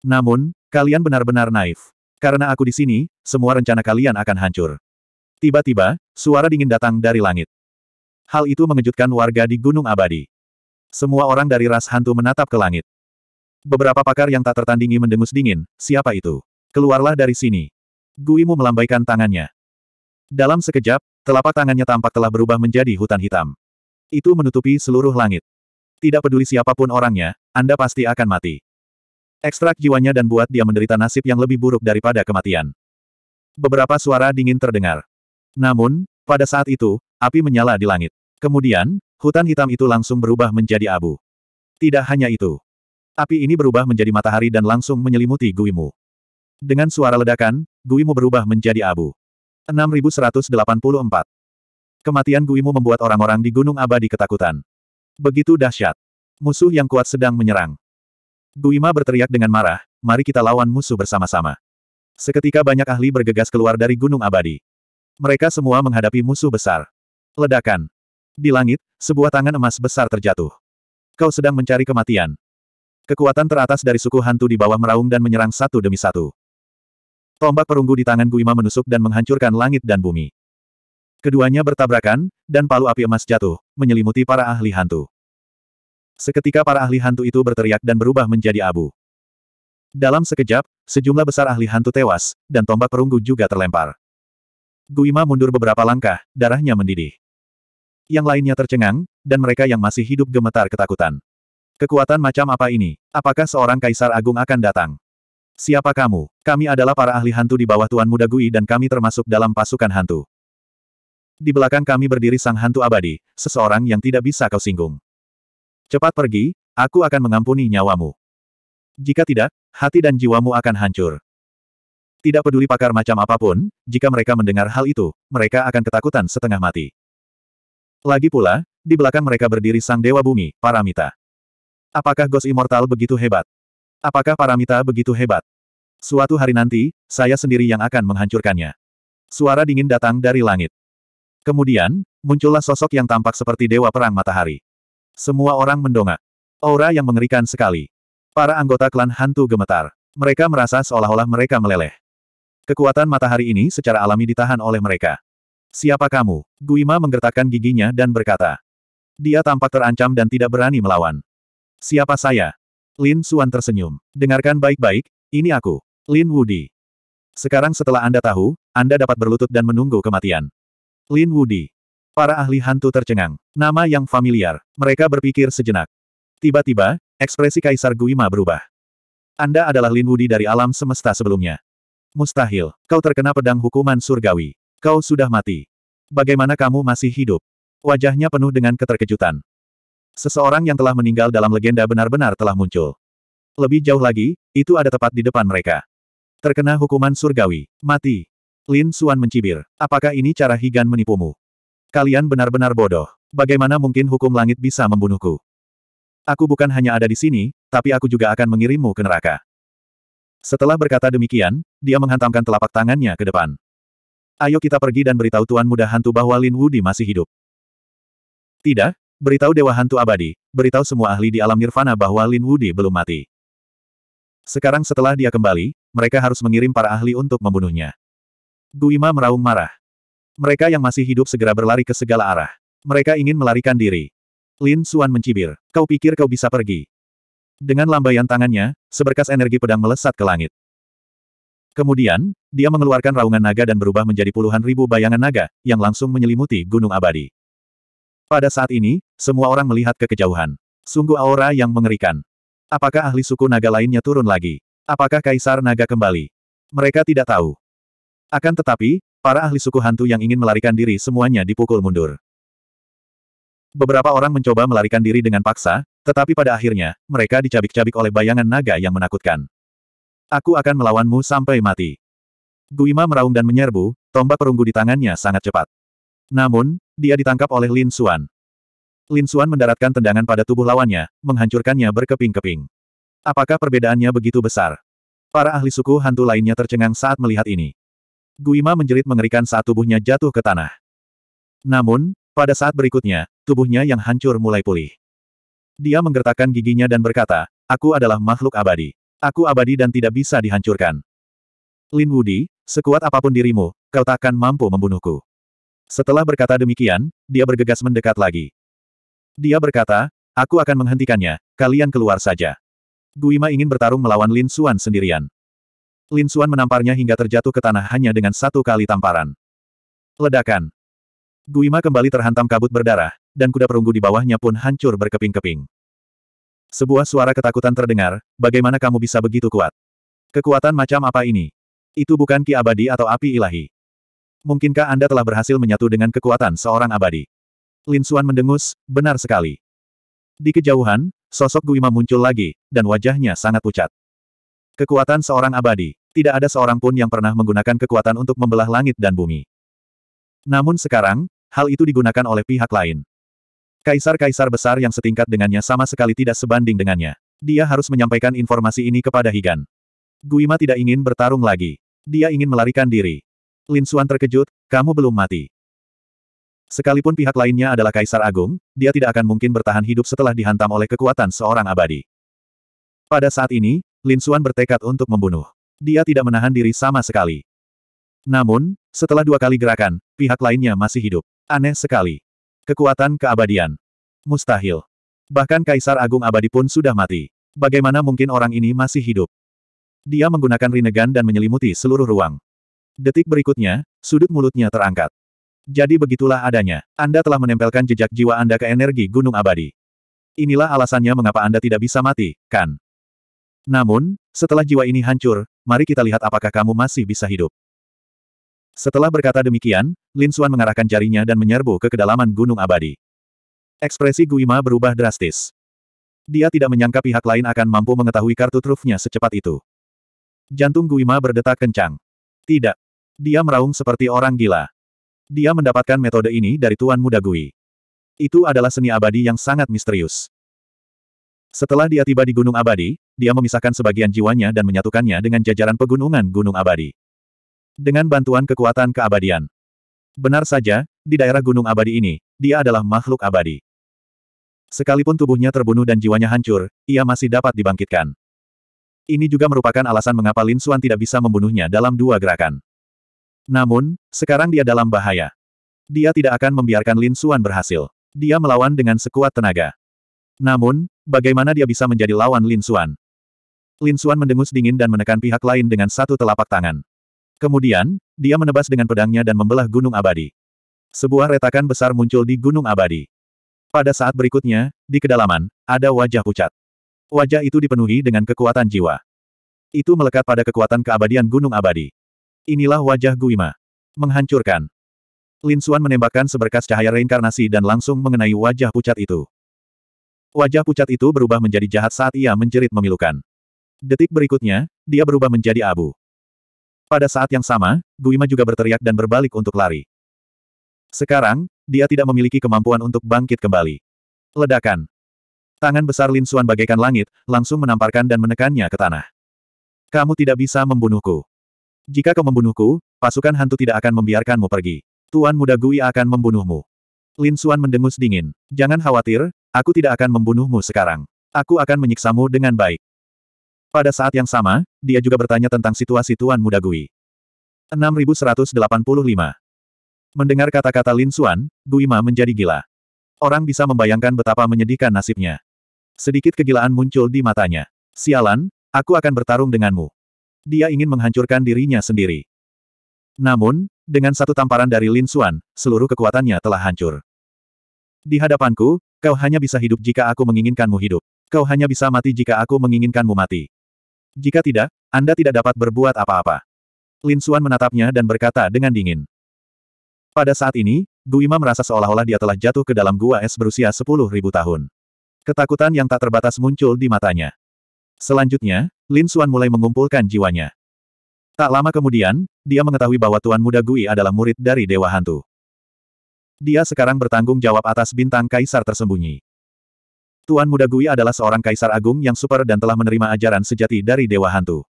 Namun, kalian benar-benar naif. Karena aku di sini, semua rencana kalian akan hancur. Tiba-tiba, suara dingin datang dari langit. Hal itu mengejutkan warga di Gunung Abadi. Semua orang dari ras hantu menatap ke langit. Beberapa pakar yang tak tertandingi mendengus dingin, siapa itu? Keluarlah dari sini. Guimu melambaikan tangannya. Dalam sekejap, telapak tangannya tampak telah berubah menjadi hutan hitam. Itu menutupi seluruh langit. Tidak peduli siapapun orangnya, Anda pasti akan mati. Ekstrak jiwanya dan buat dia menderita nasib yang lebih buruk daripada kematian. Beberapa suara dingin terdengar. Namun, pada saat itu, api menyala di langit. Kemudian, Hutan hitam itu langsung berubah menjadi abu. Tidak hanya itu. Api ini berubah menjadi matahari dan langsung menyelimuti Guimu. Dengan suara ledakan, Guimu berubah menjadi abu. 6184. Kematian Guimu membuat orang-orang di Gunung Abadi ketakutan. Begitu dahsyat. Musuh yang kuat sedang menyerang. Guima berteriak dengan marah, mari kita lawan musuh bersama-sama. Seketika banyak ahli bergegas keluar dari Gunung Abadi. Mereka semua menghadapi musuh besar. Ledakan. Di langit, sebuah tangan emas besar terjatuh. Kau sedang mencari kematian. Kekuatan teratas dari suku hantu di bawah meraung dan menyerang satu demi satu. Tombak perunggu di tangan Guima menusuk dan menghancurkan langit dan bumi. Keduanya bertabrakan, dan palu api emas jatuh, menyelimuti para ahli hantu. Seketika para ahli hantu itu berteriak dan berubah menjadi abu. Dalam sekejap, sejumlah besar ahli hantu tewas, dan tombak perunggu juga terlempar. Guima mundur beberapa langkah, darahnya mendidih yang lainnya tercengang, dan mereka yang masih hidup gemetar ketakutan. Kekuatan macam apa ini? Apakah seorang kaisar agung akan datang? Siapa kamu? Kami adalah para ahli hantu di bawah Tuan Muda Gui dan kami termasuk dalam pasukan hantu. Di belakang kami berdiri sang hantu abadi, seseorang yang tidak bisa kau singgung. Cepat pergi, aku akan mengampuni nyawamu. Jika tidak, hati dan jiwamu akan hancur. Tidak peduli pakar macam apapun, jika mereka mendengar hal itu, mereka akan ketakutan setengah mati. Lagi pula, di belakang mereka berdiri sang dewa bumi, Paramita. Apakah Ghost Immortal begitu hebat? Apakah Paramita begitu hebat? Suatu hari nanti, saya sendiri yang akan menghancurkannya. Suara dingin datang dari langit. Kemudian, muncullah sosok yang tampak seperti dewa perang matahari. Semua orang mendongak. Aura yang mengerikan sekali. Para anggota klan hantu gemetar. Mereka merasa seolah-olah mereka meleleh. Kekuatan matahari ini secara alami ditahan oleh mereka. Siapa kamu? Guima menggertakkan giginya dan berkata. Dia tampak terancam dan tidak berani melawan. Siapa saya? Lin Suan tersenyum. Dengarkan baik-baik, ini aku, Lin Wudi. Sekarang setelah Anda tahu, Anda dapat berlutut dan menunggu kematian. Lin Wudi. Para ahli hantu tercengang. Nama yang familiar. Mereka berpikir sejenak. Tiba-tiba, ekspresi Kaisar Guima berubah. Anda adalah Lin Wudi dari alam semesta sebelumnya. Mustahil, kau terkena pedang hukuman surgawi. Kau sudah mati. Bagaimana kamu masih hidup? Wajahnya penuh dengan keterkejutan. Seseorang yang telah meninggal dalam legenda benar-benar telah muncul. Lebih jauh lagi, itu ada tepat di depan mereka. Terkena hukuman surgawi. Mati. Lin Suan mencibir. Apakah ini cara Higan menipumu? Kalian benar-benar bodoh. Bagaimana mungkin hukum langit bisa membunuhku? Aku bukan hanya ada di sini, tapi aku juga akan mengirimmu ke neraka. Setelah berkata demikian, dia menghantamkan telapak tangannya ke depan. Ayo kita pergi dan beritahu Tuan Muda Hantu bahwa Lin Wudi masih hidup. Tidak, beritahu Dewa Hantu Abadi, beritahu semua ahli di alam nirvana bahwa Lin Wudi belum mati. Sekarang setelah dia kembali, mereka harus mengirim para ahli untuk membunuhnya. Guima meraung marah. Mereka yang masih hidup segera berlari ke segala arah. Mereka ingin melarikan diri. Lin Suan mencibir, kau pikir kau bisa pergi. Dengan lambaian tangannya, seberkas energi pedang melesat ke langit. Kemudian, dia mengeluarkan raungan naga dan berubah menjadi puluhan ribu bayangan naga, yang langsung menyelimuti gunung abadi. Pada saat ini, semua orang melihat ke kejauhan. Sungguh aura yang mengerikan. Apakah ahli suku naga lainnya turun lagi? Apakah kaisar naga kembali? Mereka tidak tahu. Akan tetapi, para ahli suku hantu yang ingin melarikan diri semuanya dipukul mundur. Beberapa orang mencoba melarikan diri dengan paksa, tetapi pada akhirnya, mereka dicabik-cabik oleh bayangan naga yang menakutkan. Aku akan melawanmu sampai mati. Guima meraung dan menyerbu, tombak perunggu di tangannya sangat cepat. Namun, dia ditangkap oleh Lin Xuan. Lin Xuan mendaratkan tendangan pada tubuh lawannya, menghancurkannya berkeping-keping. Apakah perbedaannya begitu besar? Para ahli suku hantu lainnya tercengang saat melihat ini. Guima menjerit mengerikan saat tubuhnya jatuh ke tanah. Namun, pada saat berikutnya, tubuhnya yang hancur mulai pulih. Dia menggertakkan giginya dan berkata, Aku adalah makhluk abadi. Aku abadi dan tidak bisa dihancurkan. Lin Wudi, sekuat apapun dirimu, kau takkan mampu membunuhku. Setelah berkata demikian, dia bergegas mendekat lagi. Dia berkata, aku akan menghentikannya, kalian keluar saja. Guima ingin bertarung melawan Lin Suan sendirian. Lin Suan menamparnya hingga terjatuh ke tanah hanya dengan satu kali tamparan. Ledakan. Guima kembali terhantam kabut berdarah, dan kuda perunggu di bawahnya pun hancur berkeping-keping. Sebuah suara ketakutan terdengar, bagaimana kamu bisa begitu kuat? Kekuatan macam apa ini? Itu bukan ki abadi atau api ilahi. Mungkinkah Anda telah berhasil menyatu dengan kekuatan seorang abadi? Lin Xuan mendengus, benar sekali. Di kejauhan, sosok Guima muncul lagi, dan wajahnya sangat pucat. Kekuatan seorang abadi, tidak ada seorang pun yang pernah menggunakan kekuatan untuk membelah langit dan bumi. Namun sekarang, hal itu digunakan oleh pihak lain. Kaisar-kaisar besar yang setingkat dengannya sama sekali tidak sebanding dengannya. Dia harus menyampaikan informasi ini kepada Higan. Guima tidak ingin bertarung lagi. Dia ingin melarikan diri. Lin Suan terkejut, kamu belum mati. Sekalipun pihak lainnya adalah Kaisar Agung, dia tidak akan mungkin bertahan hidup setelah dihantam oleh kekuatan seorang abadi. Pada saat ini, Lin Suan bertekad untuk membunuh. Dia tidak menahan diri sama sekali. Namun, setelah dua kali gerakan, pihak lainnya masih hidup. Aneh sekali. Kekuatan keabadian. Mustahil. Bahkan Kaisar Agung Abadi pun sudah mati. Bagaimana mungkin orang ini masih hidup? Dia menggunakan rinegan dan menyelimuti seluruh ruang. Detik berikutnya, sudut mulutnya terangkat. Jadi begitulah adanya. Anda telah menempelkan jejak jiwa Anda ke energi Gunung Abadi. Inilah alasannya mengapa Anda tidak bisa mati, kan? Namun, setelah jiwa ini hancur, mari kita lihat apakah kamu masih bisa hidup. Setelah berkata demikian, Lin Suan mengarahkan jarinya dan menyerbu ke kedalaman Gunung Abadi. Ekspresi Guima berubah drastis. Dia tidak menyangka pihak lain akan mampu mengetahui kartu trufnya secepat itu. Jantung Guima berdetak kencang. Tidak. Dia meraung seperti orang gila. Dia mendapatkan metode ini dari Tuan Muda Gui. Itu adalah seni abadi yang sangat misterius. Setelah dia tiba di Gunung Abadi, dia memisahkan sebagian jiwanya dan menyatukannya dengan jajaran pegunungan Gunung Abadi dengan bantuan kekuatan keabadian. Benar saja, di daerah Gunung Abadi ini, dia adalah makhluk abadi. Sekalipun tubuhnya terbunuh dan jiwanya hancur, ia masih dapat dibangkitkan. Ini juga merupakan alasan mengapa Lin Xuan tidak bisa membunuhnya dalam dua gerakan. Namun, sekarang dia dalam bahaya. Dia tidak akan membiarkan Lin Xuan berhasil. Dia melawan dengan sekuat tenaga. Namun, bagaimana dia bisa menjadi lawan Lin Xuan? Lin Xuan mendengus dingin dan menekan pihak lain dengan satu telapak tangan. Kemudian, dia menebas dengan pedangnya dan membelah gunung abadi. Sebuah retakan besar muncul di gunung abadi. Pada saat berikutnya, di kedalaman, ada wajah pucat. Wajah itu dipenuhi dengan kekuatan jiwa. Itu melekat pada kekuatan keabadian gunung abadi. Inilah wajah Guima. Menghancurkan. Lin Suan menembakkan seberkas cahaya reinkarnasi dan langsung mengenai wajah pucat itu. Wajah pucat itu berubah menjadi jahat saat ia menjerit memilukan. Detik berikutnya, dia berubah menjadi abu. Pada saat yang sama, Guima juga berteriak dan berbalik untuk lari. Sekarang, dia tidak memiliki kemampuan untuk bangkit kembali. Ledakan. Tangan besar Lin Suan bagaikan langit, langsung menamparkan dan menekannya ke tanah. Kamu tidak bisa membunuhku. Jika kau membunuhku, pasukan hantu tidak akan membiarkanmu pergi. Tuan muda Gui akan membunuhmu. Lin Suan mendengus dingin. Jangan khawatir, aku tidak akan membunuhmu sekarang. Aku akan menyiksamu dengan baik. Pada saat yang sama, dia juga bertanya tentang situasi Tuan Muda Gui. 6185. Mendengar kata-kata Lin Xuan, Gui menjadi gila. Orang bisa membayangkan betapa menyedihkan nasibnya. Sedikit kegilaan muncul di matanya. Sialan, aku akan bertarung denganmu. Dia ingin menghancurkan dirinya sendiri. Namun, dengan satu tamparan dari Lin Xuan, seluruh kekuatannya telah hancur. Di hadapanku, kau hanya bisa hidup jika aku menginginkanmu hidup. Kau hanya bisa mati jika aku menginginkanmu mati. Jika tidak, Anda tidak dapat berbuat apa-apa. Lin Xuan menatapnya dan berkata dengan dingin. Pada saat ini, Guima merasa seolah-olah dia telah jatuh ke dalam gua es berusia 10.000 tahun. Ketakutan yang tak terbatas muncul di matanya. Selanjutnya, Lin Xuan mulai mengumpulkan jiwanya. Tak lama kemudian, dia mengetahui bahwa Tuan Muda Gui adalah murid dari Dewa Hantu. Dia sekarang bertanggung jawab atas bintang kaisar tersembunyi. Tuan Muda Gui adalah seorang kaisar agung yang super dan telah menerima ajaran sejati dari Dewa Hantu.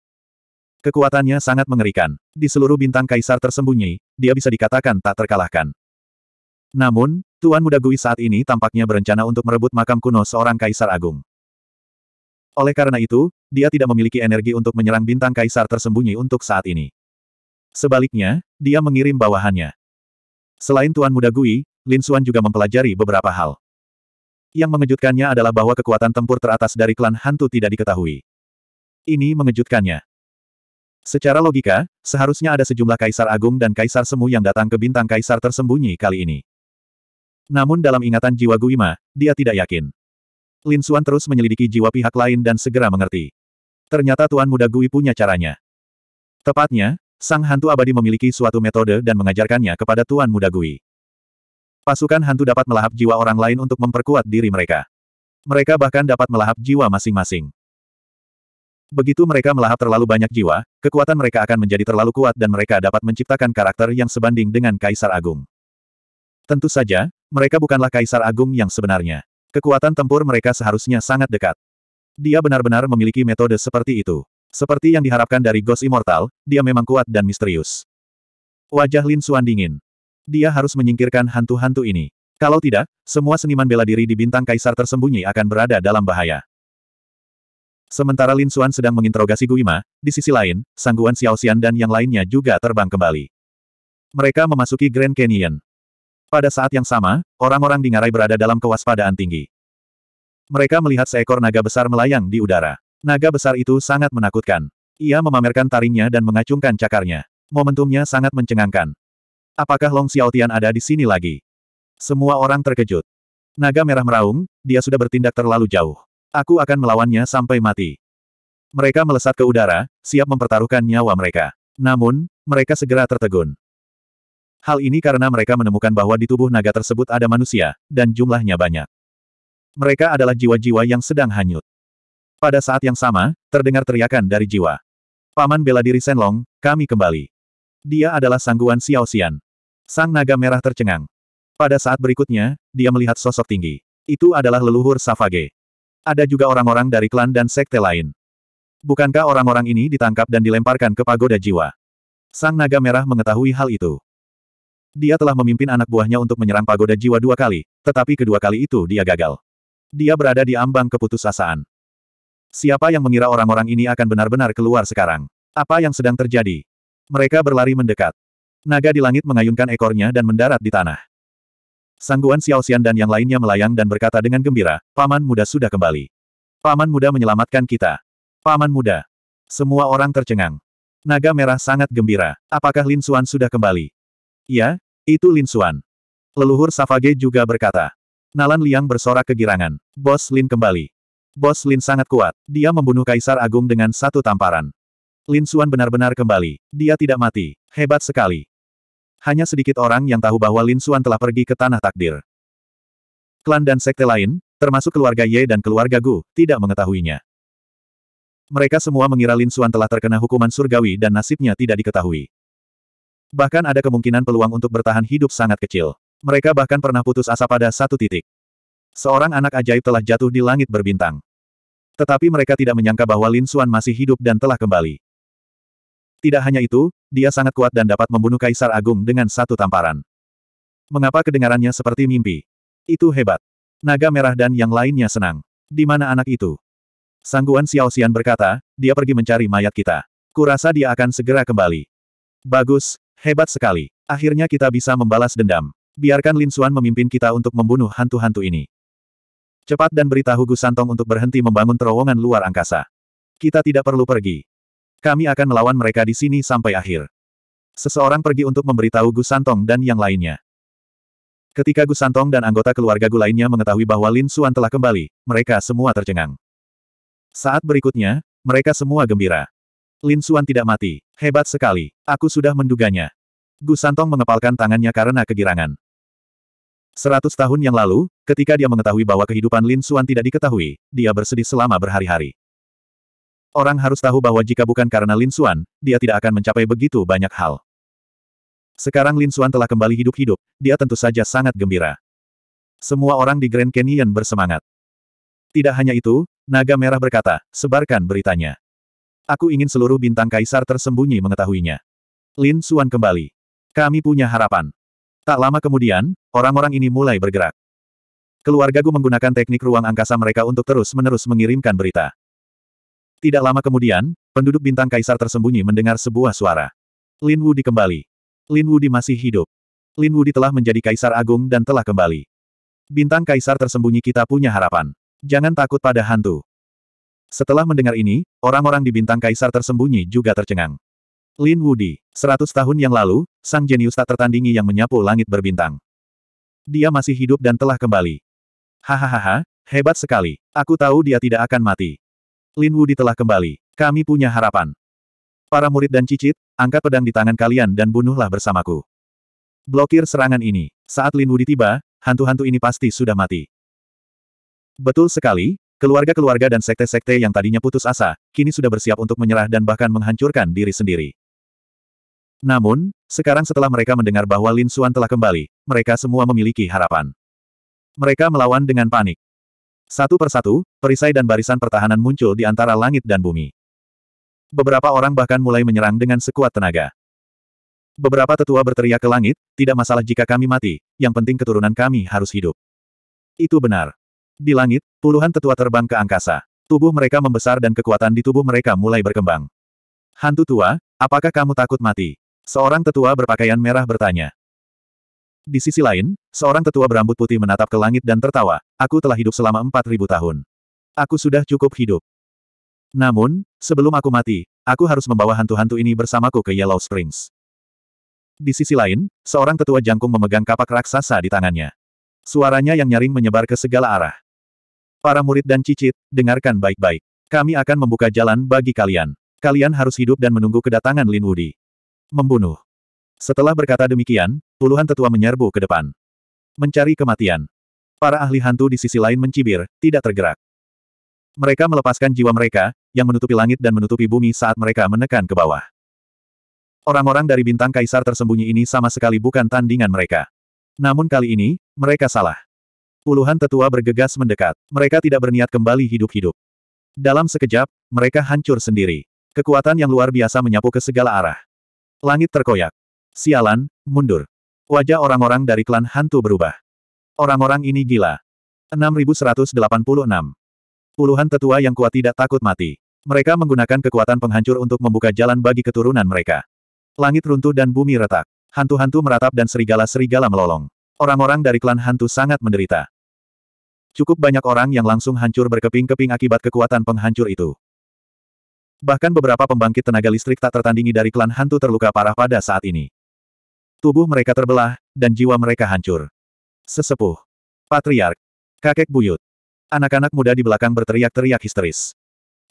Kekuatannya sangat mengerikan. Di seluruh bintang kaisar tersembunyi, dia bisa dikatakan tak terkalahkan. Namun, Tuan Muda Gui saat ini tampaknya berencana untuk merebut makam kuno seorang kaisar agung. Oleh karena itu, dia tidak memiliki energi untuk menyerang bintang kaisar tersembunyi untuk saat ini. Sebaliknya, dia mengirim bawahannya. Selain Tuan Muda Gui, Lin Xuan juga mempelajari beberapa hal. Yang mengejutkannya adalah bahwa kekuatan tempur teratas dari klan hantu tidak diketahui. Ini mengejutkannya. Secara logika, seharusnya ada sejumlah kaisar agung dan kaisar semu yang datang ke bintang kaisar tersembunyi kali ini. Namun dalam ingatan jiwa Guima, dia tidak yakin. Lin Xuan terus menyelidiki jiwa pihak lain dan segera mengerti. Ternyata Tuan Muda Gui punya caranya. Tepatnya, Sang Hantu Abadi memiliki suatu metode dan mengajarkannya kepada Tuan Muda Gui. Pasukan hantu dapat melahap jiwa orang lain untuk memperkuat diri mereka. Mereka bahkan dapat melahap jiwa masing-masing. Begitu mereka melahap terlalu banyak jiwa, kekuatan mereka akan menjadi terlalu kuat dan mereka dapat menciptakan karakter yang sebanding dengan Kaisar Agung. Tentu saja, mereka bukanlah Kaisar Agung yang sebenarnya. Kekuatan tempur mereka seharusnya sangat dekat. Dia benar-benar memiliki metode seperti itu. Seperti yang diharapkan dari Ghost Immortal, dia memang kuat dan misterius. Wajah Lin Suan dingin dia harus menyingkirkan hantu-hantu ini. Kalau tidak, semua seniman bela diri di bintang kaisar tersembunyi akan berada dalam bahaya. Sementara Lin Xuan sedang menginterogasi Guima, di sisi lain, Sangguan Xian, dan yang lainnya juga terbang kembali. Mereka memasuki Grand Canyon. Pada saat yang sama, orang-orang di ngarai berada dalam kewaspadaan tinggi. Mereka melihat seekor naga besar melayang di udara. Naga besar itu sangat menakutkan. Ia memamerkan taringnya dan mengacungkan cakarnya. Momentumnya sangat mencengangkan. Apakah Long Xiaotian ada di sini lagi? Semua orang terkejut. Naga merah meraung, dia sudah bertindak terlalu jauh. Aku akan melawannya sampai mati. Mereka melesat ke udara, siap mempertaruhkan nyawa mereka. Namun, mereka segera tertegun. Hal ini karena mereka menemukan bahwa di tubuh naga tersebut ada manusia, dan jumlahnya banyak. Mereka adalah jiwa-jiwa yang sedang hanyut. Pada saat yang sama, terdengar teriakan dari jiwa. Paman bela diri Senlong, kami kembali. Dia adalah sangguan Xiao Xian. Sang naga merah tercengang. Pada saat berikutnya, dia melihat sosok tinggi. Itu adalah leluhur Savage. Ada juga orang-orang dari klan dan sekte lain. Bukankah orang-orang ini ditangkap dan dilemparkan ke pagoda jiwa? Sang naga merah mengetahui hal itu. Dia telah memimpin anak buahnya untuk menyerang pagoda jiwa dua kali, tetapi kedua kali itu dia gagal. Dia berada di ambang keputusasaan. Siapa yang mengira orang-orang ini akan benar-benar keluar sekarang? Apa yang sedang terjadi? Mereka berlari mendekat. Naga di langit mengayunkan ekornya dan mendarat di tanah. Sangguan Xiao Xian dan yang lainnya melayang dan berkata dengan gembira, Paman muda sudah kembali. Paman muda menyelamatkan kita. Paman muda. Semua orang tercengang. Naga merah sangat gembira. Apakah Lin Xuan sudah kembali? Ya, itu Lin Xuan. Leluhur Safage juga berkata. Nalan Liang bersorak kegirangan. Bos Lin kembali. Bos Lin sangat kuat. Dia membunuh Kaisar Agung dengan satu tamparan. Lin Xuan benar-benar kembali. Dia tidak mati. Hebat sekali. Hanya sedikit orang yang tahu bahwa Lin Xuan telah pergi ke tanah takdir. Klan dan sekte lain, termasuk keluarga Ye dan keluarga Gu, tidak mengetahuinya. Mereka semua mengira Lin Xuan telah terkena hukuman surgawi dan nasibnya tidak diketahui. Bahkan ada kemungkinan peluang untuk bertahan hidup sangat kecil. Mereka bahkan pernah putus asa pada satu titik. Seorang anak ajaib telah jatuh di langit berbintang. Tetapi mereka tidak menyangka bahwa Lin Xuan masih hidup dan telah kembali. Tidak hanya itu, dia sangat kuat dan dapat membunuh Kaisar Agung dengan satu tamparan. Mengapa kedengarannya seperti mimpi? Itu hebat. Naga merah dan yang lainnya senang. Di mana anak itu? Sangguan Xiao Xian berkata, dia pergi mencari mayat kita. Kurasa dia akan segera kembali. Bagus, hebat sekali. Akhirnya kita bisa membalas dendam. Biarkan Lin Xuan memimpin kita untuk membunuh hantu-hantu ini. Cepat dan beritahu Gu Santong untuk berhenti membangun terowongan luar angkasa. Kita tidak perlu pergi. Kami akan melawan mereka di sini sampai akhir. Seseorang pergi untuk memberitahu Gus Santong dan yang lainnya. Ketika Gus Santong dan anggota keluarga Gu lainnya mengetahui bahwa Lin Suan telah kembali, mereka semua tercengang. Saat berikutnya, mereka semua gembira. Lin Suan tidak mati. Hebat sekali. Aku sudah menduganya. Gus Santong mengepalkan tangannya karena kegirangan. Seratus tahun yang lalu, ketika dia mengetahui bahwa kehidupan Lin Suan tidak diketahui, dia bersedih selama berhari-hari. Orang harus tahu bahwa jika bukan karena Lin Xuan, dia tidak akan mencapai begitu banyak hal. Sekarang Lin Xuan telah kembali hidup-hidup, dia tentu saja sangat gembira. Semua orang di Grand Canyon bersemangat. Tidak hanya itu, Naga Merah berkata, sebarkan beritanya. Aku ingin seluruh bintang kaisar tersembunyi mengetahuinya. Lin Xuan kembali. Kami punya harapan. Tak lama kemudian, orang-orang ini mulai bergerak. Keluarga Keluargaku menggunakan teknik ruang angkasa mereka untuk terus-menerus mengirimkan berita. Tidak lama kemudian, penduduk bintang kaisar tersembunyi mendengar sebuah suara. Lin Wudi kembali. Lin Wu di masih hidup. Lin Wudi telah menjadi kaisar agung dan telah kembali. Bintang kaisar tersembunyi kita punya harapan. Jangan takut pada hantu. Setelah mendengar ini, orang-orang di bintang kaisar tersembunyi juga tercengang. Lin Wudi, 100 tahun yang lalu, sang jenius tak tertandingi yang menyapu langit berbintang. Dia masih hidup dan telah kembali. Hahaha, hebat sekali. Aku tahu dia tidak akan mati. Lin Wu telah kembali. Kami punya harapan. Para murid dan cicit, angkat pedang di tangan kalian dan bunuhlah bersamaku. Blokir serangan ini. Saat Lin Wu ditiba, hantu-hantu ini pasti sudah mati. Betul sekali, keluarga-keluarga dan sekte-sekte yang tadinya putus asa, kini sudah bersiap untuk menyerah dan bahkan menghancurkan diri sendiri. Namun, sekarang setelah mereka mendengar bahwa Lin Xuan telah kembali, mereka semua memiliki harapan. Mereka melawan dengan panik. Satu persatu, perisai dan barisan pertahanan muncul di antara langit dan bumi. Beberapa orang bahkan mulai menyerang dengan sekuat tenaga. Beberapa tetua berteriak ke langit, tidak masalah jika kami mati, yang penting keturunan kami harus hidup. Itu benar. Di langit, puluhan tetua terbang ke angkasa. Tubuh mereka membesar dan kekuatan di tubuh mereka mulai berkembang. Hantu tua, apakah kamu takut mati? Seorang tetua berpakaian merah bertanya. Di sisi lain, seorang tetua berambut putih menatap ke langit dan tertawa, aku telah hidup selama 4.000 tahun. Aku sudah cukup hidup. Namun, sebelum aku mati, aku harus membawa hantu-hantu ini bersamaku ke Yellow Springs. Di sisi lain, seorang tetua jangkung memegang kapak raksasa di tangannya. Suaranya yang nyaring menyebar ke segala arah. Para murid dan cicit, dengarkan baik-baik. Kami akan membuka jalan bagi kalian. Kalian harus hidup dan menunggu kedatangan Lin Wudi. Membunuh. Setelah berkata demikian, puluhan tetua menyerbu ke depan. Mencari kematian. Para ahli hantu di sisi lain mencibir, tidak tergerak. Mereka melepaskan jiwa mereka, yang menutupi langit dan menutupi bumi saat mereka menekan ke bawah. Orang-orang dari bintang kaisar tersembunyi ini sama sekali bukan tandingan mereka. Namun kali ini, mereka salah. Puluhan tetua bergegas mendekat. Mereka tidak berniat kembali hidup-hidup. Dalam sekejap, mereka hancur sendiri. Kekuatan yang luar biasa menyapu ke segala arah. Langit terkoyak. Sialan, mundur. Wajah orang-orang dari klan hantu berubah. Orang-orang ini gila. 6186. Puluhan tetua yang kuat tidak takut mati. Mereka menggunakan kekuatan penghancur untuk membuka jalan bagi keturunan mereka. Langit runtuh dan bumi retak. Hantu-hantu meratap dan serigala-serigala melolong. Orang-orang dari klan hantu sangat menderita. Cukup banyak orang yang langsung hancur berkeping-keping akibat kekuatan penghancur itu. Bahkan beberapa pembangkit tenaga listrik tak tertandingi dari klan hantu terluka parah pada saat ini. Tubuh mereka terbelah, dan jiwa mereka hancur. Sesepuh. Patriark. Kakek buyut. Anak-anak muda di belakang berteriak-teriak histeris.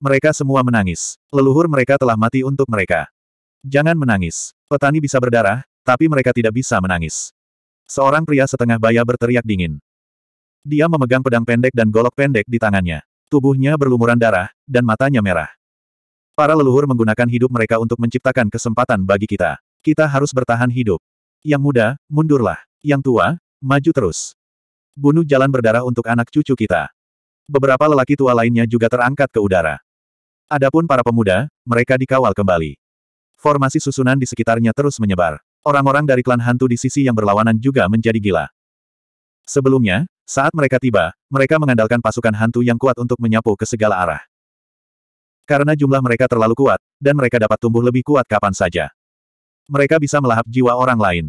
Mereka semua menangis. Leluhur mereka telah mati untuk mereka. Jangan menangis. Petani bisa berdarah, tapi mereka tidak bisa menangis. Seorang pria setengah baya berteriak dingin. Dia memegang pedang pendek dan golok pendek di tangannya. Tubuhnya berlumuran darah, dan matanya merah. Para leluhur menggunakan hidup mereka untuk menciptakan kesempatan bagi kita. Kita harus bertahan hidup. Yang muda, mundurlah. Yang tua, maju terus. Bunuh jalan berdarah untuk anak cucu kita. Beberapa lelaki tua lainnya juga terangkat ke udara. Adapun para pemuda, mereka dikawal kembali. Formasi susunan di sekitarnya terus menyebar. Orang-orang dari klan hantu di sisi yang berlawanan juga menjadi gila. Sebelumnya, saat mereka tiba, mereka mengandalkan pasukan hantu yang kuat untuk menyapu ke segala arah. Karena jumlah mereka terlalu kuat, dan mereka dapat tumbuh lebih kuat kapan saja mereka bisa melahap jiwa orang lain.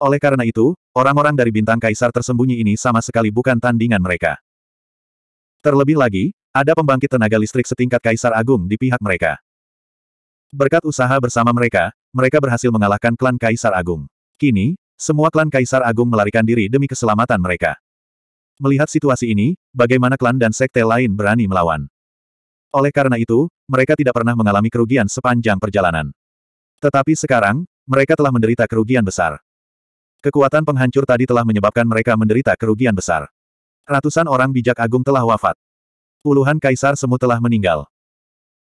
Oleh karena itu, orang-orang dari bintang kaisar tersembunyi ini sama sekali bukan tandingan mereka. Terlebih lagi, ada pembangkit tenaga listrik setingkat kaisar agung di pihak mereka. Berkat usaha bersama mereka, mereka berhasil mengalahkan klan kaisar agung. Kini, semua klan kaisar agung melarikan diri demi keselamatan mereka. Melihat situasi ini, bagaimana klan dan sekte lain berani melawan. Oleh karena itu, mereka tidak pernah mengalami kerugian sepanjang perjalanan. Tetapi sekarang, mereka telah menderita kerugian besar. Kekuatan penghancur tadi telah menyebabkan mereka menderita kerugian besar. Ratusan orang bijak agung telah wafat. Puluhan kaisar semu telah meninggal.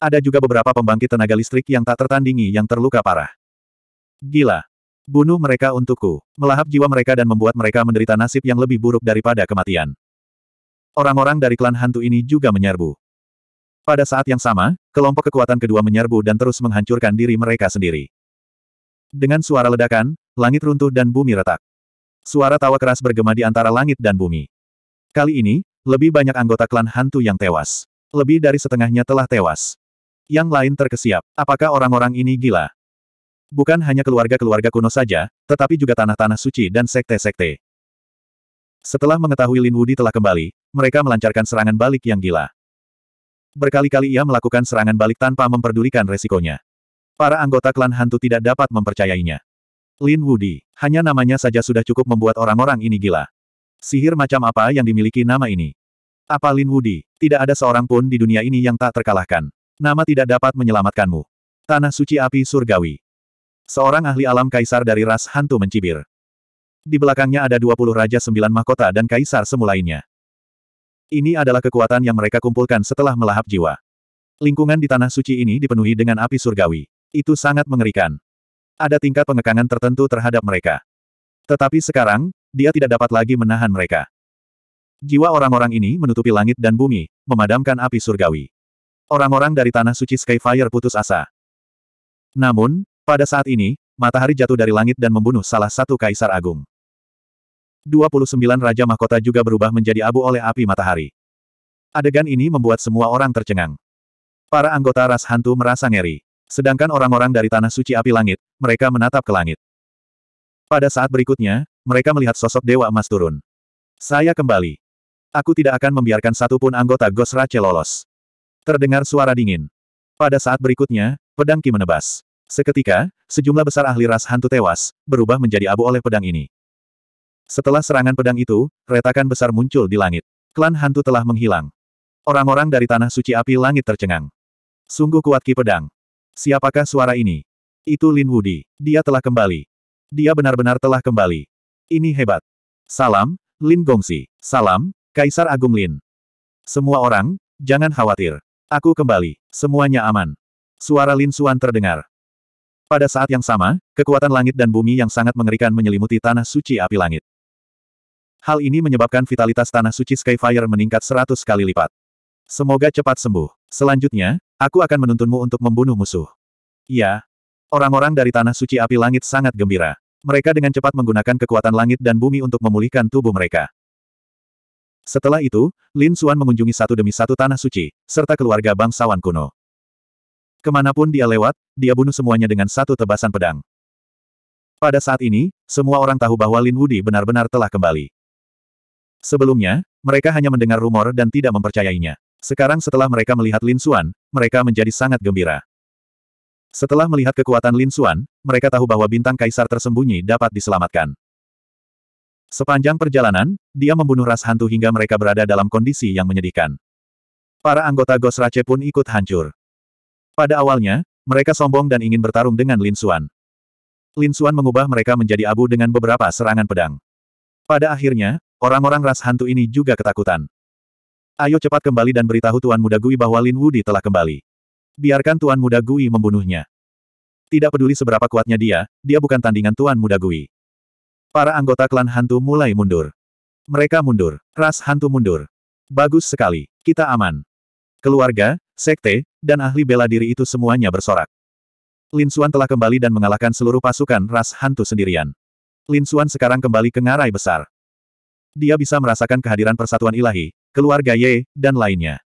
Ada juga beberapa pembangkit tenaga listrik yang tak tertandingi yang terluka parah. Gila. Bunuh mereka untukku, melahap jiwa mereka dan membuat mereka menderita nasib yang lebih buruk daripada kematian. Orang-orang dari klan hantu ini juga menyerbu. Pada saat yang sama, kelompok kekuatan kedua menyerbu dan terus menghancurkan diri mereka sendiri. Dengan suara ledakan, langit runtuh dan bumi retak. Suara tawa keras bergema di antara langit dan bumi. Kali ini, lebih banyak anggota klan hantu yang tewas. Lebih dari setengahnya telah tewas. Yang lain terkesiap. Apakah orang-orang ini gila? Bukan hanya keluarga-keluarga kuno saja, tetapi juga tanah-tanah suci dan sekte-sekte. Setelah mengetahui Lin Wudi telah kembali, mereka melancarkan serangan balik yang gila. Berkali-kali ia melakukan serangan balik tanpa memperdulikan resikonya. Para anggota klan hantu tidak dapat mempercayainya. Lin Wudi, hanya namanya saja sudah cukup membuat orang-orang ini gila. Sihir macam apa yang dimiliki nama ini? Apa Lin Wudi? Tidak ada seorang pun di dunia ini yang tak terkalahkan. Nama tidak dapat menyelamatkanmu. Tanah suci api surgawi. Seorang ahli alam kaisar dari ras hantu mencibir. Di belakangnya ada 20 raja sembilan mahkota dan kaisar semulainya. Ini adalah kekuatan yang mereka kumpulkan setelah melahap jiwa. Lingkungan di tanah suci ini dipenuhi dengan api surgawi. Itu sangat mengerikan. Ada tingkat pengekangan tertentu terhadap mereka. Tetapi sekarang, dia tidak dapat lagi menahan mereka. Jiwa orang-orang ini menutupi langit dan bumi, memadamkan api surgawi. Orang-orang dari tanah suci Skyfire putus asa. Namun, pada saat ini, matahari jatuh dari langit dan membunuh salah satu kaisar agung. 29 Raja Mahkota juga berubah menjadi abu oleh api matahari. Adegan ini membuat semua orang tercengang. Para anggota ras hantu merasa ngeri. Sedangkan orang-orang dari Tanah Suci Api Langit, mereka menatap ke langit. Pada saat berikutnya, mereka melihat sosok Dewa Emas turun. Saya kembali. Aku tidak akan membiarkan satupun anggota Ghost Rache lolos. Terdengar suara dingin. Pada saat berikutnya, pedang Ki menebas. Seketika, sejumlah besar ahli ras hantu tewas, berubah menjadi abu oleh pedang ini. Setelah serangan pedang itu, retakan besar muncul di langit. Klan hantu telah menghilang. Orang-orang dari tanah suci api langit tercengang. Sungguh kuat ki pedang. Siapakah suara ini? Itu Lin Wudi. Dia telah kembali. Dia benar-benar telah kembali. Ini hebat. Salam, Lin Gongsi. Salam, Kaisar Agung Lin. Semua orang, jangan khawatir. Aku kembali. Semuanya aman. Suara Lin Suan terdengar. Pada saat yang sama, kekuatan langit dan bumi yang sangat mengerikan menyelimuti tanah suci api langit. Hal ini menyebabkan vitalitas tanah suci Skyfire meningkat seratus kali lipat. Semoga cepat sembuh. Selanjutnya, aku akan menuntunmu untuk membunuh musuh. Ya. Orang-orang dari tanah suci api langit sangat gembira. Mereka dengan cepat menggunakan kekuatan langit dan bumi untuk memulihkan tubuh mereka. Setelah itu, Lin Xuan mengunjungi satu demi satu tanah suci, serta keluarga bangsawan kuno. Kemanapun dia lewat, dia bunuh semuanya dengan satu tebasan pedang. Pada saat ini, semua orang tahu bahwa Lin Wudi benar-benar telah kembali. Sebelumnya, mereka hanya mendengar rumor dan tidak mempercayainya. Sekarang setelah mereka melihat Lin Xuan, mereka menjadi sangat gembira. Setelah melihat kekuatan Lin Xuan, mereka tahu bahwa bintang kaisar tersembunyi dapat diselamatkan. Sepanjang perjalanan, dia membunuh ras hantu hingga mereka berada dalam kondisi yang menyedihkan. Para anggota Ghost Rache pun ikut hancur. Pada awalnya, mereka sombong dan ingin bertarung dengan Lin Xuan. Lin Xuan mengubah mereka menjadi abu dengan beberapa serangan pedang. Pada akhirnya, orang-orang ras hantu ini juga ketakutan. Ayo cepat kembali dan beritahu Tuan Muda Gui bahwa Lin Wudi telah kembali. Biarkan Tuan Muda Gui membunuhnya. Tidak peduli seberapa kuatnya dia, dia bukan tandingan Tuan Muda Gui. Para anggota klan hantu mulai mundur. Mereka mundur. Ras hantu mundur. Bagus sekali. Kita aman. Keluarga, sekte, dan ahli bela diri itu semuanya bersorak. Lin Xuan telah kembali dan mengalahkan seluruh pasukan ras hantu sendirian. Lin Xuan sekarang kembali ke ngarai besar. Dia bisa merasakan kehadiran persatuan ilahi, keluarga Ye, dan lainnya.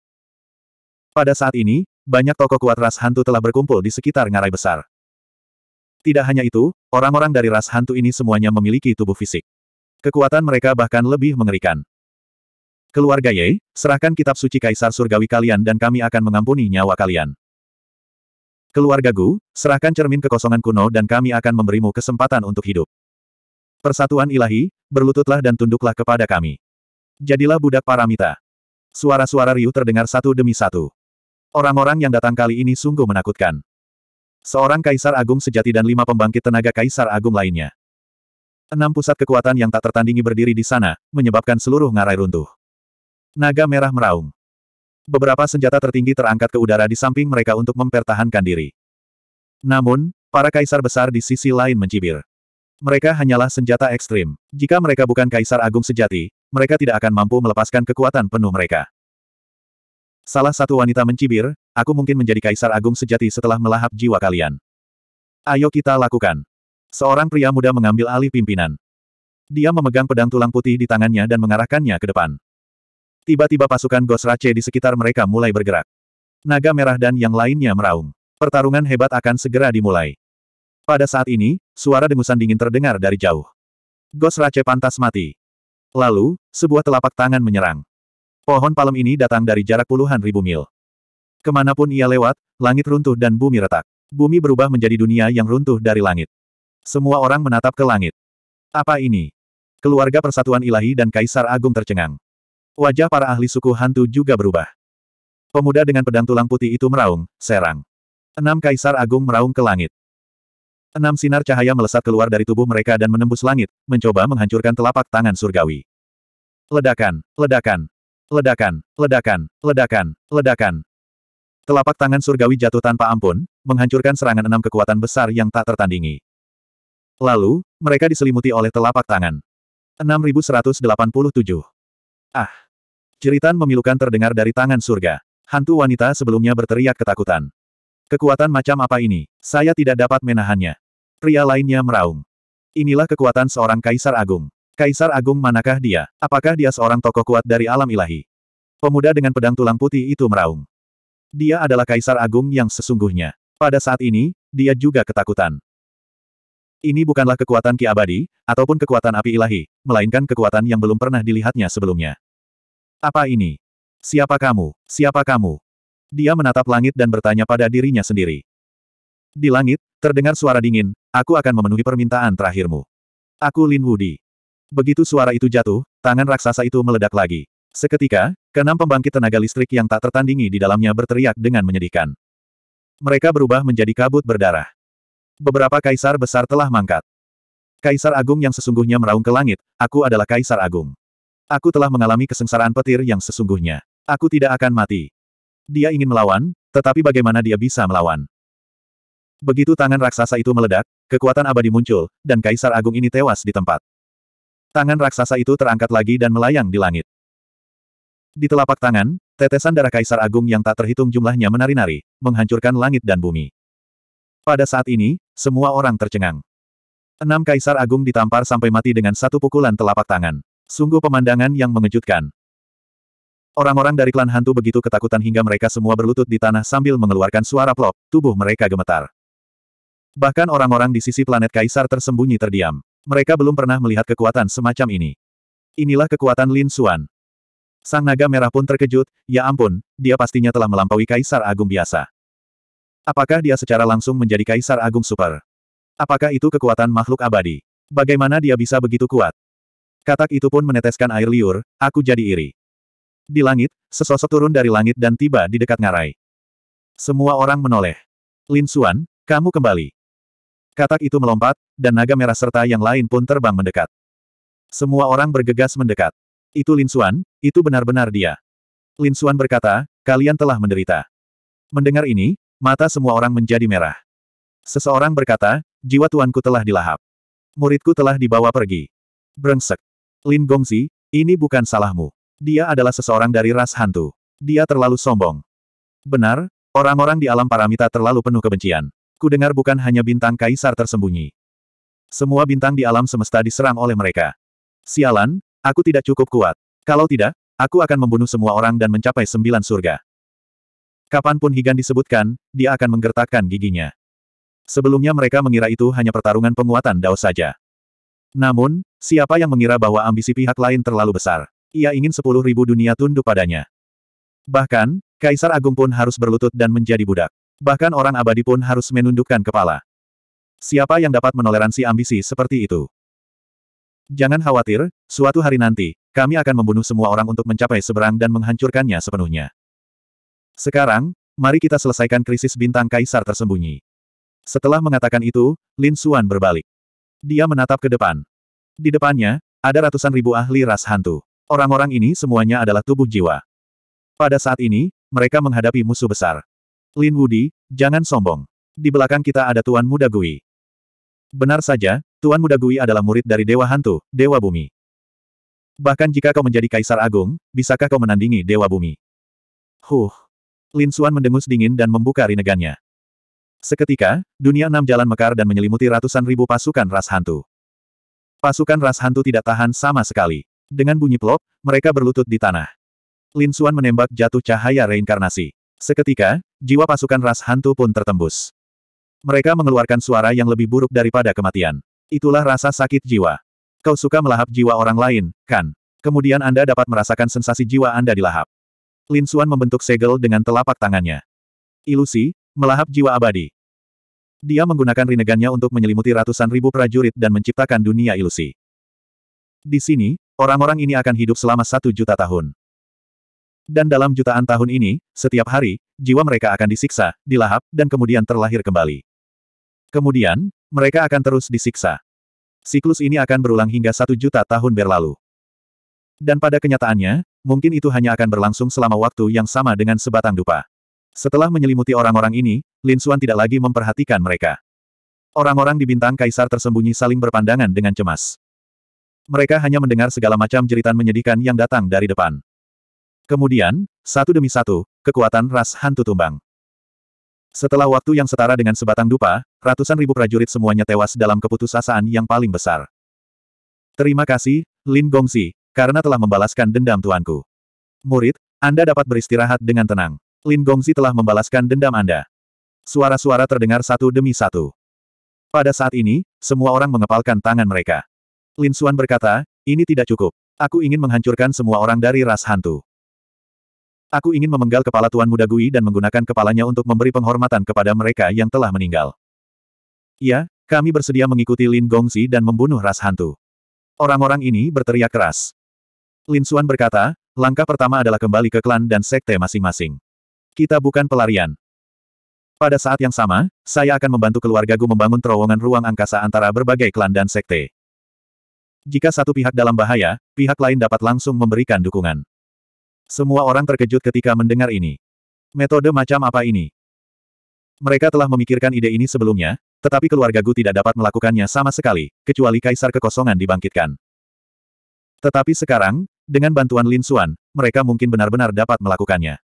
Pada saat ini, banyak tokoh kuat ras hantu telah berkumpul di sekitar ngarai besar. Tidak hanya itu, orang-orang dari ras hantu ini semuanya memiliki tubuh fisik. Kekuatan mereka bahkan lebih mengerikan. Keluarga Ye, serahkan kitab suci Kaisar Surgawi kalian dan kami akan mengampuni nyawa kalian. Keluarga Gu, serahkan cermin kekosongan kuno dan kami akan memberimu kesempatan untuk hidup. Persatuan ilahi, berlututlah dan tunduklah kepada kami. Jadilah budak paramita. Suara-suara riuh terdengar satu demi satu. Orang-orang yang datang kali ini sungguh menakutkan. Seorang kaisar agung sejati dan lima pembangkit tenaga kaisar agung lainnya. Enam pusat kekuatan yang tak tertandingi berdiri di sana, menyebabkan seluruh ngarai runtuh. Naga merah meraung. Beberapa senjata tertinggi terangkat ke udara di samping mereka untuk mempertahankan diri. Namun, para kaisar besar di sisi lain mencibir. Mereka hanyalah senjata ekstrim. Jika mereka bukan kaisar agung sejati, mereka tidak akan mampu melepaskan kekuatan penuh mereka. Salah satu wanita mencibir, aku mungkin menjadi kaisar agung sejati setelah melahap jiwa kalian. Ayo kita lakukan. Seorang pria muda mengambil alih pimpinan. Dia memegang pedang tulang putih di tangannya dan mengarahkannya ke depan. Tiba-tiba pasukan Ghost Rache di sekitar mereka mulai bergerak. Naga merah dan yang lainnya meraung. Pertarungan hebat akan segera dimulai. Pada saat ini, suara dengusan dingin terdengar dari jauh. Gos Rache pantas mati. Lalu, sebuah telapak tangan menyerang. Pohon palem ini datang dari jarak puluhan ribu mil. Kemanapun ia lewat, langit runtuh dan bumi retak. Bumi berubah menjadi dunia yang runtuh dari langit. Semua orang menatap ke langit. Apa ini? Keluarga Persatuan Ilahi dan Kaisar Agung tercengang. Wajah para ahli suku hantu juga berubah. Pemuda dengan pedang tulang putih itu meraung, serang. Enam Kaisar Agung meraung ke langit. Enam sinar cahaya melesat keluar dari tubuh mereka dan menembus langit, mencoba menghancurkan telapak tangan surgawi. Ledakan, ledakan, ledakan, ledakan, ledakan, ledakan. Telapak tangan surgawi jatuh tanpa ampun, menghancurkan serangan enam kekuatan besar yang tak tertandingi. Lalu, mereka diselimuti oleh telapak tangan. 6187. Ah! Jeritan memilukan terdengar dari tangan surga. Hantu wanita sebelumnya berteriak ketakutan. Kekuatan macam apa ini? Saya tidak dapat menahannya. Pria lainnya meraung. Inilah kekuatan seorang kaisar agung. Kaisar agung manakah dia? Apakah dia seorang tokoh kuat dari alam ilahi? Pemuda dengan pedang tulang putih itu meraung. Dia adalah kaisar agung yang sesungguhnya. Pada saat ini, dia juga ketakutan. Ini bukanlah kekuatan ki abadi, ataupun kekuatan api ilahi, melainkan kekuatan yang belum pernah dilihatnya sebelumnya. Apa ini? Siapa kamu? Siapa kamu? Dia menatap langit dan bertanya pada dirinya sendiri. Di langit, terdengar suara dingin, aku akan memenuhi permintaan terakhirmu. Aku Lin Wudi. Begitu suara itu jatuh, tangan raksasa itu meledak lagi. Seketika, keenam pembangkit tenaga listrik yang tak tertandingi di dalamnya berteriak dengan menyedihkan. Mereka berubah menjadi kabut berdarah. Beberapa kaisar besar telah mangkat. Kaisar Agung yang sesungguhnya meraung ke langit, aku adalah Kaisar Agung. Aku telah mengalami kesengsaraan petir yang sesungguhnya. Aku tidak akan mati. Dia ingin melawan, tetapi bagaimana dia bisa melawan? Begitu tangan raksasa itu meledak, kekuatan abadi muncul, dan Kaisar Agung ini tewas di tempat. Tangan raksasa itu terangkat lagi dan melayang di langit. Di telapak tangan, tetesan darah Kaisar Agung yang tak terhitung jumlahnya menari-nari, menghancurkan langit dan bumi. Pada saat ini, semua orang tercengang. Enam Kaisar Agung ditampar sampai mati dengan satu pukulan telapak tangan. Sungguh pemandangan yang mengejutkan. Orang-orang dari klan hantu begitu ketakutan hingga mereka semua berlutut di tanah sambil mengeluarkan suara plop, tubuh mereka gemetar. Bahkan orang-orang di sisi planet Kaisar tersembunyi terdiam. Mereka belum pernah melihat kekuatan semacam ini. Inilah kekuatan Lin Xuan. Sang naga merah pun terkejut, ya ampun, dia pastinya telah melampaui Kaisar Agung biasa. Apakah dia secara langsung menjadi Kaisar Agung Super? Apakah itu kekuatan makhluk abadi? Bagaimana dia bisa begitu kuat? Katak itu pun meneteskan air liur, aku jadi iri. Di langit, sesosok turun dari langit dan tiba di dekat ngarai. Semua orang menoleh. Lin Xuan, kamu kembali. Katak itu melompat, dan naga merah serta yang lain pun terbang mendekat. Semua orang bergegas mendekat. Itu Lin Xuan, itu benar-benar dia. Lin Xuan berkata, kalian telah menderita. Mendengar ini, mata semua orang menjadi merah. Seseorang berkata, jiwa tuanku telah dilahap. Muridku telah dibawa pergi. Brengsek. Lin Gongzi, ini bukan salahmu. Dia adalah seseorang dari ras hantu. Dia terlalu sombong. Benar, orang-orang di alam paramita terlalu penuh kebencian. Kudengar bukan hanya bintang kaisar tersembunyi. Semua bintang di alam semesta diserang oleh mereka. Sialan, aku tidak cukup kuat. Kalau tidak, aku akan membunuh semua orang dan mencapai sembilan surga. Kapanpun Higan disebutkan, dia akan menggertakkan giginya. Sebelumnya mereka mengira itu hanya pertarungan penguatan Dao saja. Namun, siapa yang mengira bahwa ambisi pihak lain terlalu besar? Ia ingin sepuluh ribu dunia tunduk padanya. Bahkan, Kaisar Agung pun harus berlutut dan menjadi budak. Bahkan orang abadi pun harus menundukkan kepala. Siapa yang dapat menoleransi ambisi seperti itu? Jangan khawatir, suatu hari nanti, kami akan membunuh semua orang untuk mencapai seberang dan menghancurkannya sepenuhnya. Sekarang, mari kita selesaikan krisis bintang kaisar tersembunyi. Setelah mengatakan itu, Lin Xuan berbalik. Dia menatap ke depan. Di depannya, ada ratusan ribu ahli ras hantu. Orang-orang ini semuanya adalah tubuh jiwa. Pada saat ini, mereka menghadapi musuh besar. Lin Wudi, jangan sombong. Di belakang kita ada Tuan Muda Gui. Benar saja, Tuan Muda Gui adalah murid dari Dewa Hantu, Dewa Bumi. Bahkan jika kau menjadi Kaisar Agung, bisakah kau menandingi Dewa Bumi? Huh. Lin Xuan mendengus dingin dan membuka rinegannya. Seketika, dunia enam jalan mekar dan menyelimuti ratusan ribu pasukan ras hantu. Pasukan ras hantu tidak tahan sama sekali. Dengan bunyi plop, mereka berlutut di tanah. Lin Xuan menembak jatuh cahaya reinkarnasi. Seketika, jiwa pasukan ras hantu pun tertembus. Mereka mengeluarkan suara yang lebih buruk daripada kematian. Itulah rasa sakit jiwa. Kau suka melahap jiwa orang lain, kan? Kemudian Anda dapat merasakan sensasi jiwa Anda dilahap. Lin Xuan membentuk segel dengan telapak tangannya. Ilusi, melahap jiwa abadi. Dia menggunakan rinegannya untuk menyelimuti ratusan ribu prajurit dan menciptakan dunia ilusi. Di sini, Orang-orang ini akan hidup selama satu juta tahun. Dan dalam jutaan tahun ini, setiap hari, jiwa mereka akan disiksa, dilahap, dan kemudian terlahir kembali. Kemudian, mereka akan terus disiksa. Siklus ini akan berulang hingga satu juta tahun berlalu. Dan pada kenyataannya, mungkin itu hanya akan berlangsung selama waktu yang sama dengan sebatang dupa. Setelah menyelimuti orang-orang ini, Lin Xuan tidak lagi memperhatikan mereka. Orang-orang di bintang kaisar tersembunyi saling berpandangan dengan cemas mereka hanya mendengar segala macam jeritan menyedihkan yang datang dari depan. Kemudian, satu demi satu, kekuatan ras hantu tumbang. Setelah waktu yang setara dengan sebatang dupa, ratusan ribu prajurit semuanya tewas dalam keputusasaan yang paling besar. Terima kasih, Lin Gongzi, karena telah membalaskan dendam tuanku. Murid, Anda dapat beristirahat dengan tenang. Lin Gongzi telah membalaskan dendam Anda. Suara-suara terdengar satu demi satu. Pada saat ini, semua orang mengepalkan tangan mereka. Lin Xuan berkata, ini tidak cukup. Aku ingin menghancurkan semua orang dari ras hantu. Aku ingin memenggal kepala Tuan Muda Gui dan menggunakan kepalanya untuk memberi penghormatan kepada mereka yang telah meninggal. Ya, kami bersedia mengikuti Lin Gongzi dan membunuh ras hantu. Orang-orang ini berteriak keras. Lin Xuan berkata, langkah pertama adalah kembali ke klan dan sekte masing-masing. Kita bukan pelarian. Pada saat yang sama, saya akan membantu keluarga keluargaku membangun terowongan ruang angkasa antara berbagai klan dan sekte. Jika satu pihak dalam bahaya, pihak lain dapat langsung memberikan dukungan. Semua orang terkejut ketika mendengar ini. Metode macam apa ini? Mereka telah memikirkan ide ini sebelumnya, tetapi keluarga Gu tidak dapat melakukannya sama sekali, kecuali kaisar kekosongan dibangkitkan. Tetapi sekarang, dengan bantuan Lin Xuan, mereka mungkin benar-benar dapat melakukannya.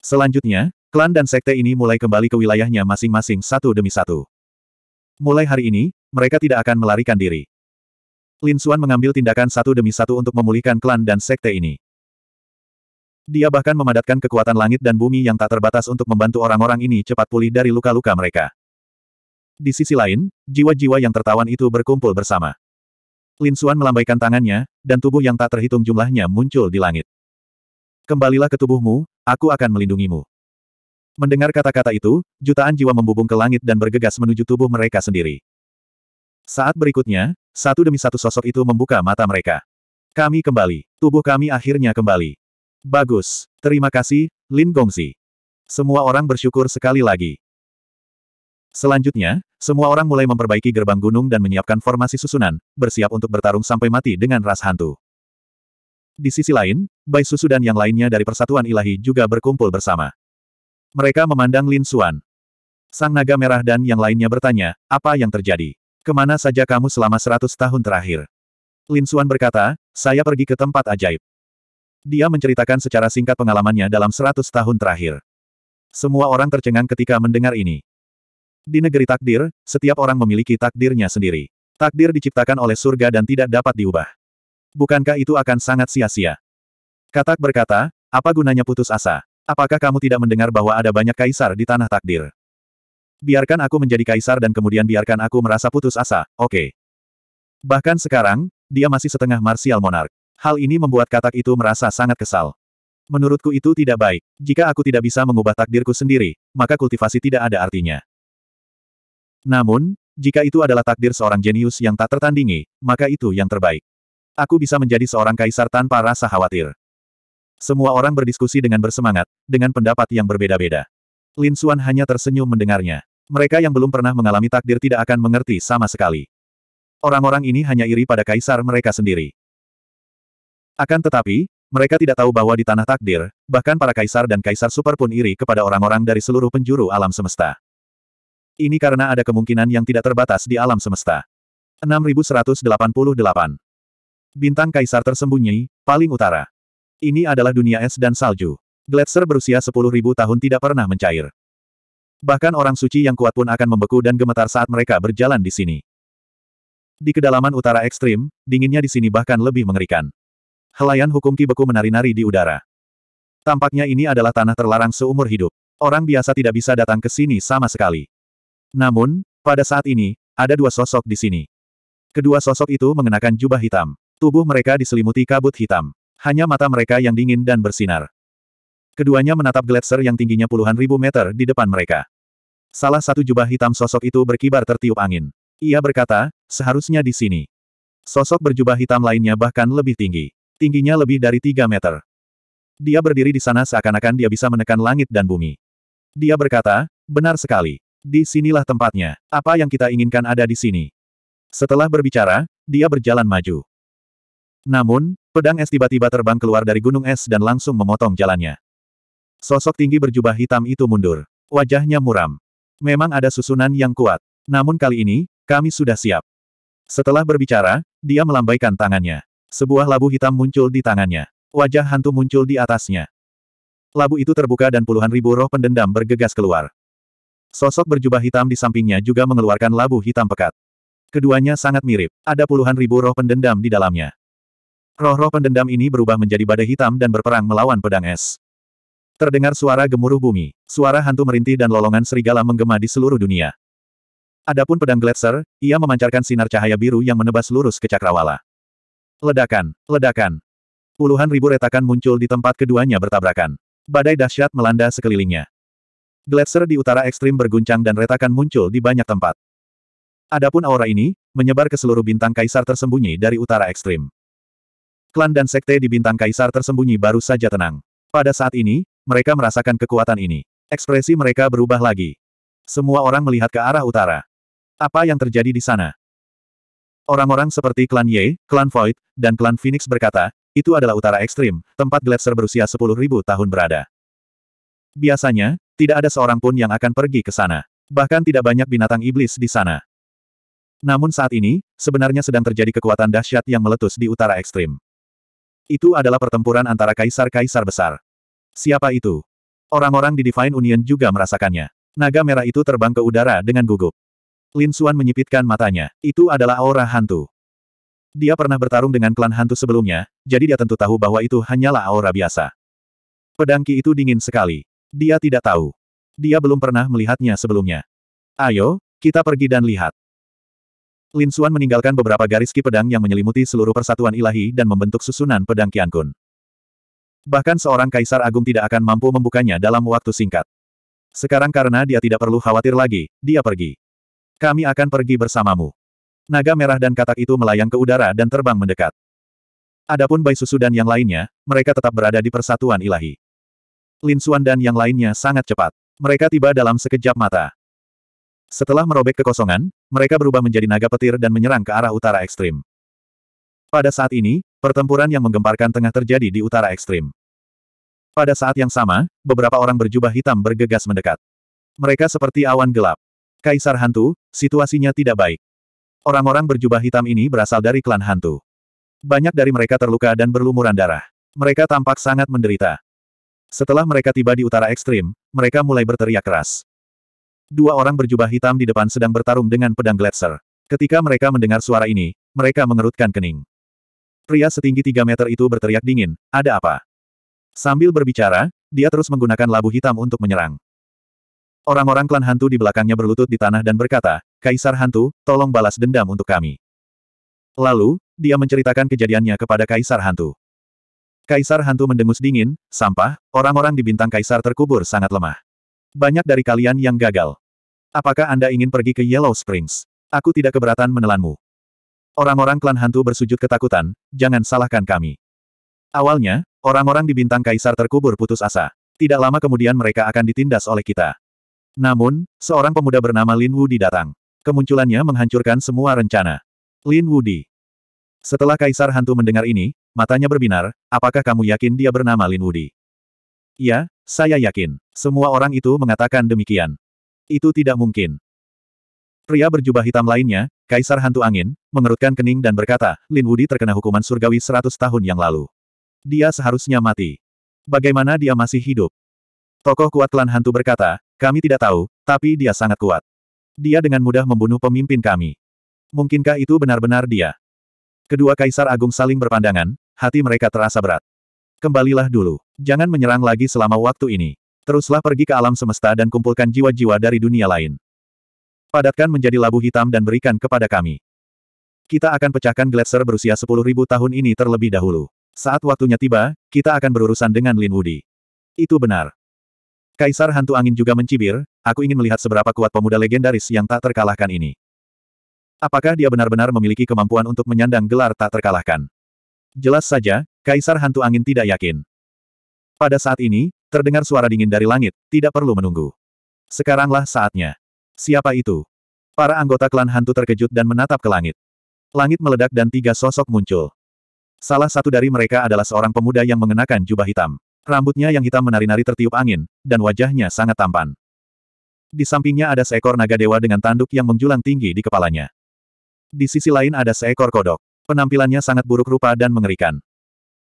Selanjutnya, klan dan sekte ini mulai kembali ke wilayahnya masing-masing satu demi satu. Mulai hari ini, mereka tidak akan melarikan diri. Lin Xuan mengambil tindakan satu demi satu untuk memulihkan klan dan sekte ini. Dia bahkan memadatkan kekuatan langit dan bumi yang tak terbatas untuk membantu orang-orang ini cepat pulih dari luka-luka mereka. Di sisi lain, jiwa-jiwa yang tertawan itu berkumpul bersama. Lin Xuan melambaikan tangannya, dan tubuh yang tak terhitung jumlahnya muncul di langit. Kembalilah ke tubuhmu, aku akan melindungimu. Mendengar kata-kata itu, jutaan jiwa membubung ke langit dan bergegas menuju tubuh mereka sendiri. Saat berikutnya, satu demi satu sosok itu membuka mata mereka. Kami kembali. Tubuh kami akhirnya kembali. Bagus. Terima kasih, Lin Gongzi. Semua orang bersyukur sekali lagi. Selanjutnya, semua orang mulai memperbaiki gerbang gunung dan menyiapkan formasi susunan, bersiap untuk bertarung sampai mati dengan ras hantu. Di sisi lain, Bai Susu dan yang lainnya dari Persatuan Ilahi juga berkumpul bersama. Mereka memandang Lin Xuan, Sang naga merah dan yang lainnya bertanya, apa yang terjadi? Kemana saja kamu selama seratus tahun terakhir? Lin Xuan berkata, saya pergi ke tempat ajaib. Dia menceritakan secara singkat pengalamannya dalam seratus tahun terakhir. Semua orang tercengang ketika mendengar ini. Di negeri takdir, setiap orang memiliki takdirnya sendiri. Takdir diciptakan oleh surga dan tidak dapat diubah. Bukankah itu akan sangat sia-sia? Katak berkata, apa gunanya putus asa? Apakah kamu tidak mendengar bahwa ada banyak kaisar di tanah takdir? biarkan aku menjadi kaisar dan kemudian biarkan aku merasa putus asa, oke. Okay. Bahkan sekarang, dia masih setengah martial monark. Hal ini membuat katak itu merasa sangat kesal. Menurutku itu tidak baik. Jika aku tidak bisa mengubah takdirku sendiri, maka kultivasi tidak ada artinya. Namun, jika itu adalah takdir seorang jenius yang tak tertandingi, maka itu yang terbaik. Aku bisa menjadi seorang kaisar tanpa rasa khawatir. Semua orang berdiskusi dengan bersemangat, dengan pendapat yang berbeda-beda. Lin Xuan hanya tersenyum mendengarnya. Mereka yang belum pernah mengalami takdir tidak akan mengerti sama sekali. Orang-orang ini hanya iri pada kaisar mereka sendiri. Akan tetapi, mereka tidak tahu bahwa di tanah takdir, bahkan para kaisar dan kaisar super pun iri kepada orang-orang dari seluruh penjuru alam semesta. Ini karena ada kemungkinan yang tidak terbatas di alam semesta. 6188 Bintang kaisar tersembunyi, paling utara. Ini adalah dunia es dan salju. Gletser berusia 10.000 tahun tidak pernah mencair. Bahkan orang suci yang kuat pun akan membeku dan gemetar saat mereka berjalan di sini. Di kedalaman utara ekstrim, dinginnya di sini bahkan lebih mengerikan. Helayan hukum Ki beku menari-nari di udara. Tampaknya ini adalah tanah terlarang seumur hidup. Orang biasa tidak bisa datang ke sini sama sekali. Namun, pada saat ini, ada dua sosok di sini. Kedua sosok itu mengenakan jubah hitam. Tubuh mereka diselimuti kabut hitam. Hanya mata mereka yang dingin dan bersinar. Keduanya menatap gletser yang tingginya puluhan ribu meter di depan mereka. Salah satu jubah hitam sosok itu berkibar tertiup angin. Ia berkata, seharusnya di sini. Sosok berjubah hitam lainnya bahkan lebih tinggi. Tingginya lebih dari 3 meter. Dia berdiri di sana seakan-akan dia bisa menekan langit dan bumi. Dia berkata, benar sekali. Di sinilah tempatnya. Apa yang kita inginkan ada di sini. Setelah berbicara, dia berjalan maju. Namun, pedang es tiba-tiba terbang keluar dari gunung es dan langsung memotong jalannya. Sosok tinggi berjubah hitam itu mundur. Wajahnya muram. Memang ada susunan yang kuat. Namun kali ini, kami sudah siap. Setelah berbicara, dia melambaikan tangannya. Sebuah labu hitam muncul di tangannya. Wajah hantu muncul di atasnya. Labu itu terbuka dan puluhan ribu roh pendendam bergegas keluar. Sosok berjubah hitam di sampingnya juga mengeluarkan labu hitam pekat. Keduanya sangat mirip, ada puluhan ribu roh pendendam di dalamnya. Roh-roh pendendam ini berubah menjadi badai hitam dan berperang melawan pedang es. Terdengar suara gemuruh bumi, suara hantu merintih dan lolongan serigala menggema di seluruh dunia. Adapun pedang Gletser, ia memancarkan sinar cahaya biru yang menebas lurus ke cakrawala. Ledakan, ledakan. Puluhan ribu retakan muncul di tempat keduanya bertabrakan. Badai dahsyat melanda sekelilingnya. Gletser di utara ekstrim berguncang dan retakan muncul di banyak tempat. Adapun aura ini, menyebar ke seluruh bintang kaisar tersembunyi dari utara ekstrim. Klan dan sekte di bintang kaisar tersembunyi baru saja tenang. Pada saat ini, mereka merasakan kekuatan ini. Ekspresi mereka berubah lagi. Semua orang melihat ke arah utara. Apa yang terjadi di sana? Orang-orang seperti klan Ye, klan Void, dan klan Phoenix berkata, itu adalah utara ekstrim, tempat gletser berusia 10.000 tahun berada. Biasanya, tidak ada seorang pun yang akan pergi ke sana. Bahkan tidak banyak binatang iblis di sana. Namun saat ini, sebenarnya sedang terjadi kekuatan dahsyat yang meletus di utara ekstrim. Itu adalah pertempuran antara kaisar-kaisar besar. Siapa itu? Orang-orang di Divine Union juga merasakannya. Naga merah itu terbang ke udara dengan gugup. Lin Xuan menyipitkan matanya. Itu adalah aura hantu. Dia pernah bertarung dengan klan hantu sebelumnya, jadi dia tentu tahu bahwa itu hanyalah aura biasa. Pedangki itu dingin sekali. Dia tidak tahu. Dia belum pernah melihatnya sebelumnya. Ayo, kita pergi dan lihat. Lin Xuan meninggalkan beberapa garis ki pedang yang menyelimuti seluruh persatuan ilahi dan membentuk susunan pedang Kiankun. Bahkan seorang kaisar agung tidak akan mampu membukanya dalam waktu singkat. Sekarang karena dia tidak perlu khawatir lagi, dia pergi. Kami akan pergi bersamamu. Naga merah dan katak itu melayang ke udara dan terbang mendekat. Adapun Bai Susu dan yang lainnya, mereka tetap berada di persatuan ilahi. Lin Xuan dan yang lainnya sangat cepat. Mereka tiba dalam sekejap mata. Setelah merobek kekosongan, mereka berubah menjadi naga petir dan menyerang ke arah utara ekstrim. Pada saat ini, Pertempuran yang menggemparkan tengah terjadi di utara ekstrim. Pada saat yang sama, beberapa orang berjubah hitam bergegas mendekat. Mereka seperti awan gelap. Kaisar Hantu, situasinya tidak baik. Orang-orang berjubah hitam ini berasal dari klan Hantu. Banyak dari mereka terluka dan berlumuran darah. Mereka tampak sangat menderita. Setelah mereka tiba di utara ekstrim, mereka mulai berteriak keras. Dua orang berjubah hitam di depan sedang bertarung dengan pedang gletser. Ketika mereka mendengar suara ini, mereka mengerutkan kening. Pria setinggi 3 meter itu berteriak dingin, ada apa? Sambil berbicara, dia terus menggunakan labu hitam untuk menyerang. Orang-orang klan hantu di belakangnya berlutut di tanah dan berkata, Kaisar hantu, tolong balas dendam untuk kami. Lalu, dia menceritakan kejadiannya kepada Kaisar hantu. Kaisar hantu mendengus dingin, sampah, orang-orang di bintang Kaisar terkubur sangat lemah. Banyak dari kalian yang gagal. Apakah Anda ingin pergi ke Yellow Springs? Aku tidak keberatan menelanmu. Orang-orang klan hantu bersujud ketakutan, jangan salahkan kami. Awalnya, orang-orang di bintang kaisar terkubur putus asa. Tidak lama kemudian mereka akan ditindas oleh kita. Namun, seorang pemuda bernama Lin Wudi datang. Kemunculannya menghancurkan semua rencana. Lin Wudi. Setelah kaisar hantu mendengar ini, matanya berbinar, apakah kamu yakin dia bernama Lin Wudi? Ya, saya yakin. Semua orang itu mengatakan demikian. Itu tidak mungkin. Pria berjubah hitam lainnya, Kaisar Hantu Angin, mengerutkan kening dan berkata, Lin Wudi terkena hukuman surgawi seratus tahun yang lalu. Dia seharusnya mati. Bagaimana dia masih hidup? Tokoh kuat klan hantu berkata, kami tidak tahu, tapi dia sangat kuat. Dia dengan mudah membunuh pemimpin kami. Mungkinkah itu benar-benar dia? Kedua kaisar agung saling berpandangan, hati mereka terasa berat. Kembalilah dulu. Jangan menyerang lagi selama waktu ini. Teruslah pergi ke alam semesta dan kumpulkan jiwa-jiwa dari dunia lain. Padatkan menjadi labu hitam dan berikan kepada kami. Kita akan pecahkan gletser berusia 10.000 tahun ini terlebih dahulu. Saat waktunya tiba, kita akan berurusan dengan Lin Wudi. Itu benar. Kaisar Hantu Angin juga mencibir, aku ingin melihat seberapa kuat pemuda legendaris yang tak terkalahkan ini. Apakah dia benar-benar memiliki kemampuan untuk menyandang gelar tak terkalahkan? Jelas saja, Kaisar Hantu Angin tidak yakin. Pada saat ini, terdengar suara dingin dari langit, tidak perlu menunggu. Sekaranglah saatnya. Siapa itu? Para anggota klan hantu terkejut dan menatap ke langit. Langit meledak dan tiga sosok muncul. Salah satu dari mereka adalah seorang pemuda yang mengenakan jubah hitam. Rambutnya yang hitam menari-nari tertiup angin, dan wajahnya sangat tampan. Di sampingnya ada seekor naga dewa dengan tanduk yang menjulang tinggi di kepalanya. Di sisi lain ada seekor kodok. Penampilannya sangat buruk rupa dan mengerikan.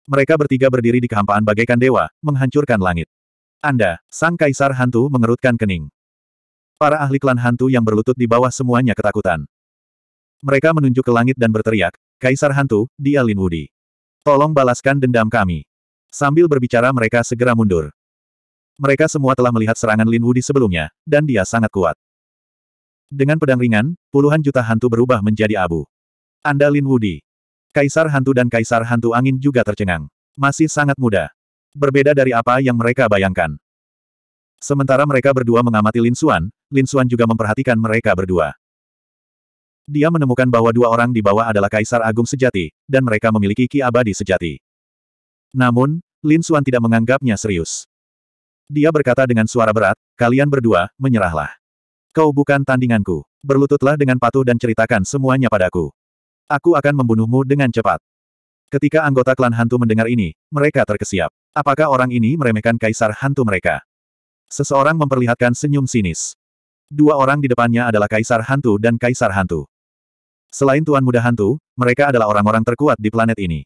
Mereka bertiga berdiri di kehampaan bagaikan dewa, menghancurkan langit. Anda, sang kaisar hantu mengerutkan kening. Para ahli klan hantu yang berlutut di bawah semuanya ketakutan. Mereka menunjuk ke langit dan berteriak, Kaisar Hantu, dia Lin Wudi. Tolong balaskan dendam kami. Sambil berbicara mereka segera mundur. Mereka semua telah melihat serangan Lin Wudi sebelumnya, dan dia sangat kuat. Dengan pedang ringan, puluhan juta hantu berubah menjadi abu. Anda Lin Wudi. Kaisar Hantu dan Kaisar Hantu Angin juga tercengang. Masih sangat muda. Berbeda dari apa yang mereka bayangkan. Sementara mereka berdua mengamati Lin Xuan, Lin Xuan juga memperhatikan mereka berdua. Dia menemukan bahwa dua orang di bawah adalah Kaisar Agung sejati, dan mereka memiliki Ki Abadi sejati. Namun, Lin Xuan tidak menganggapnya serius. Dia berkata dengan suara berat, kalian berdua, menyerahlah. Kau bukan tandinganku. Berlututlah dengan patuh dan ceritakan semuanya padaku. Aku akan membunuhmu dengan cepat. Ketika anggota klan hantu mendengar ini, mereka terkesiap. Apakah orang ini meremehkan kaisar hantu mereka? Seseorang memperlihatkan senyum sinis. Dua orang di depannya adalah Kaisar Hantu dan Kaisar Hantu. Selain Tuan Muda Hantu, mereka adalah orang-orang terkuat di planet ini.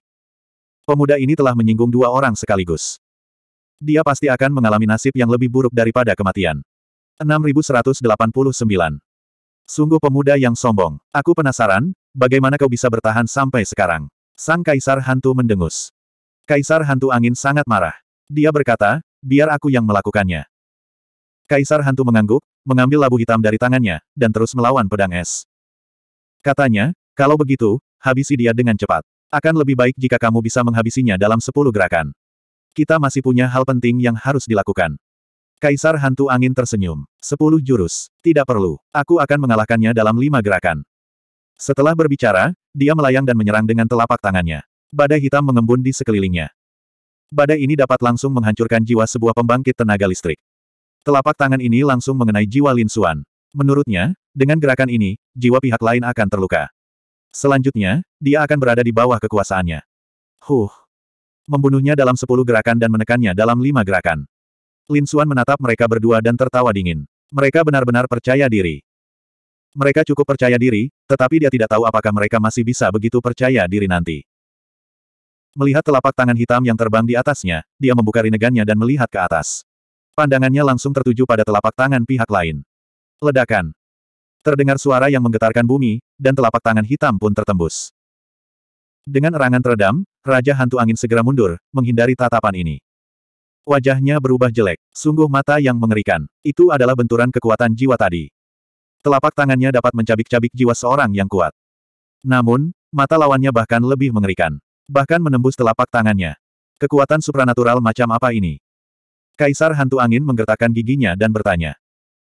Pemuda ini telah menyinggung dua orang sekaligus. Dia pasti akan mengalami nasib yang lebih buruk daripada kematian. 6189. Sungguh pemuda yang sombong. Aku penasaran, bagaimana kau bisa bertahan sampai sekarang? Sang Kaisar Hantu mendengus. Kaisar Hantu Angin sangat marah. Dia berkata, biar aku yang melakukannya. Kaisar Hantu mengangguk, mengambil labu hitam dari tangannya, dan terus melawan pedang es. Katanya, kalau begitu, habisi dia dengan cepat. Akan lebih baik jika kamu bisa menghabisinya dalam sepuluh gerakan. Kita masih punya hal penting yang harus dilakukan. Kaisar Hantu Angin tersenyum. Sepuluh jurus. Tidak perlu. Aku akan mengalahkannya dalam lima gerakan. Setelah berbicara, dia melayang dan menyerang dengan telapak tangannya. Badai hitam mengembun di sekelilingnya. Badai ini dapat langsung menghancurkan jiwa sebuah pembangkit tenaga listrik. Telapak tangan ini langsung mengenai jiwa Lin Xuan. Menurutnya, dengan gerakan ini, jiwa pihak lain akan terluka. Selanjutnya, dia akan berada di bawah kekuasaannya. Huh. Membunuhnya dalam sepuluh gerakan dan menekannya dalam lima gerakan. Lin Xuan menatap mereka berdua dan tertawa dingin. Mereka benar-benar percaya diri. Mereka cukup percaya diri, tetapi dia tidak tahu apakah mereka masih bisa begitu percaya diri nanti. Melihat telapak tangan hitam yang terbang di atasnya, dia membuka rinegannya dan melihat ke atas. Pandangannya langsung tertuju pada telapak tangan pihak lain. Ledakan. Terdengar suara yang menggetarkan bumi, dan telapak tangan hitam pun tertembus. Dengan erangan teredam, Raja Hantu Angin segera mundur, menghindari tatapan ini. Wajahnya berubah jelek, sungguh mata yang mengerikan. Itu adalah benturan kekuatan jiwa tadi. Telapak tangannya dapat mencabik-cabik jiwa seorang yang kuat. Namun, mata lawannya bahkan lebih mengerikan. Bahkan menembus telapak tangannya. Kekuatan supranatural macam apa ini? Kaisar Hantu Angin menggertakkan giginya dan bertanya.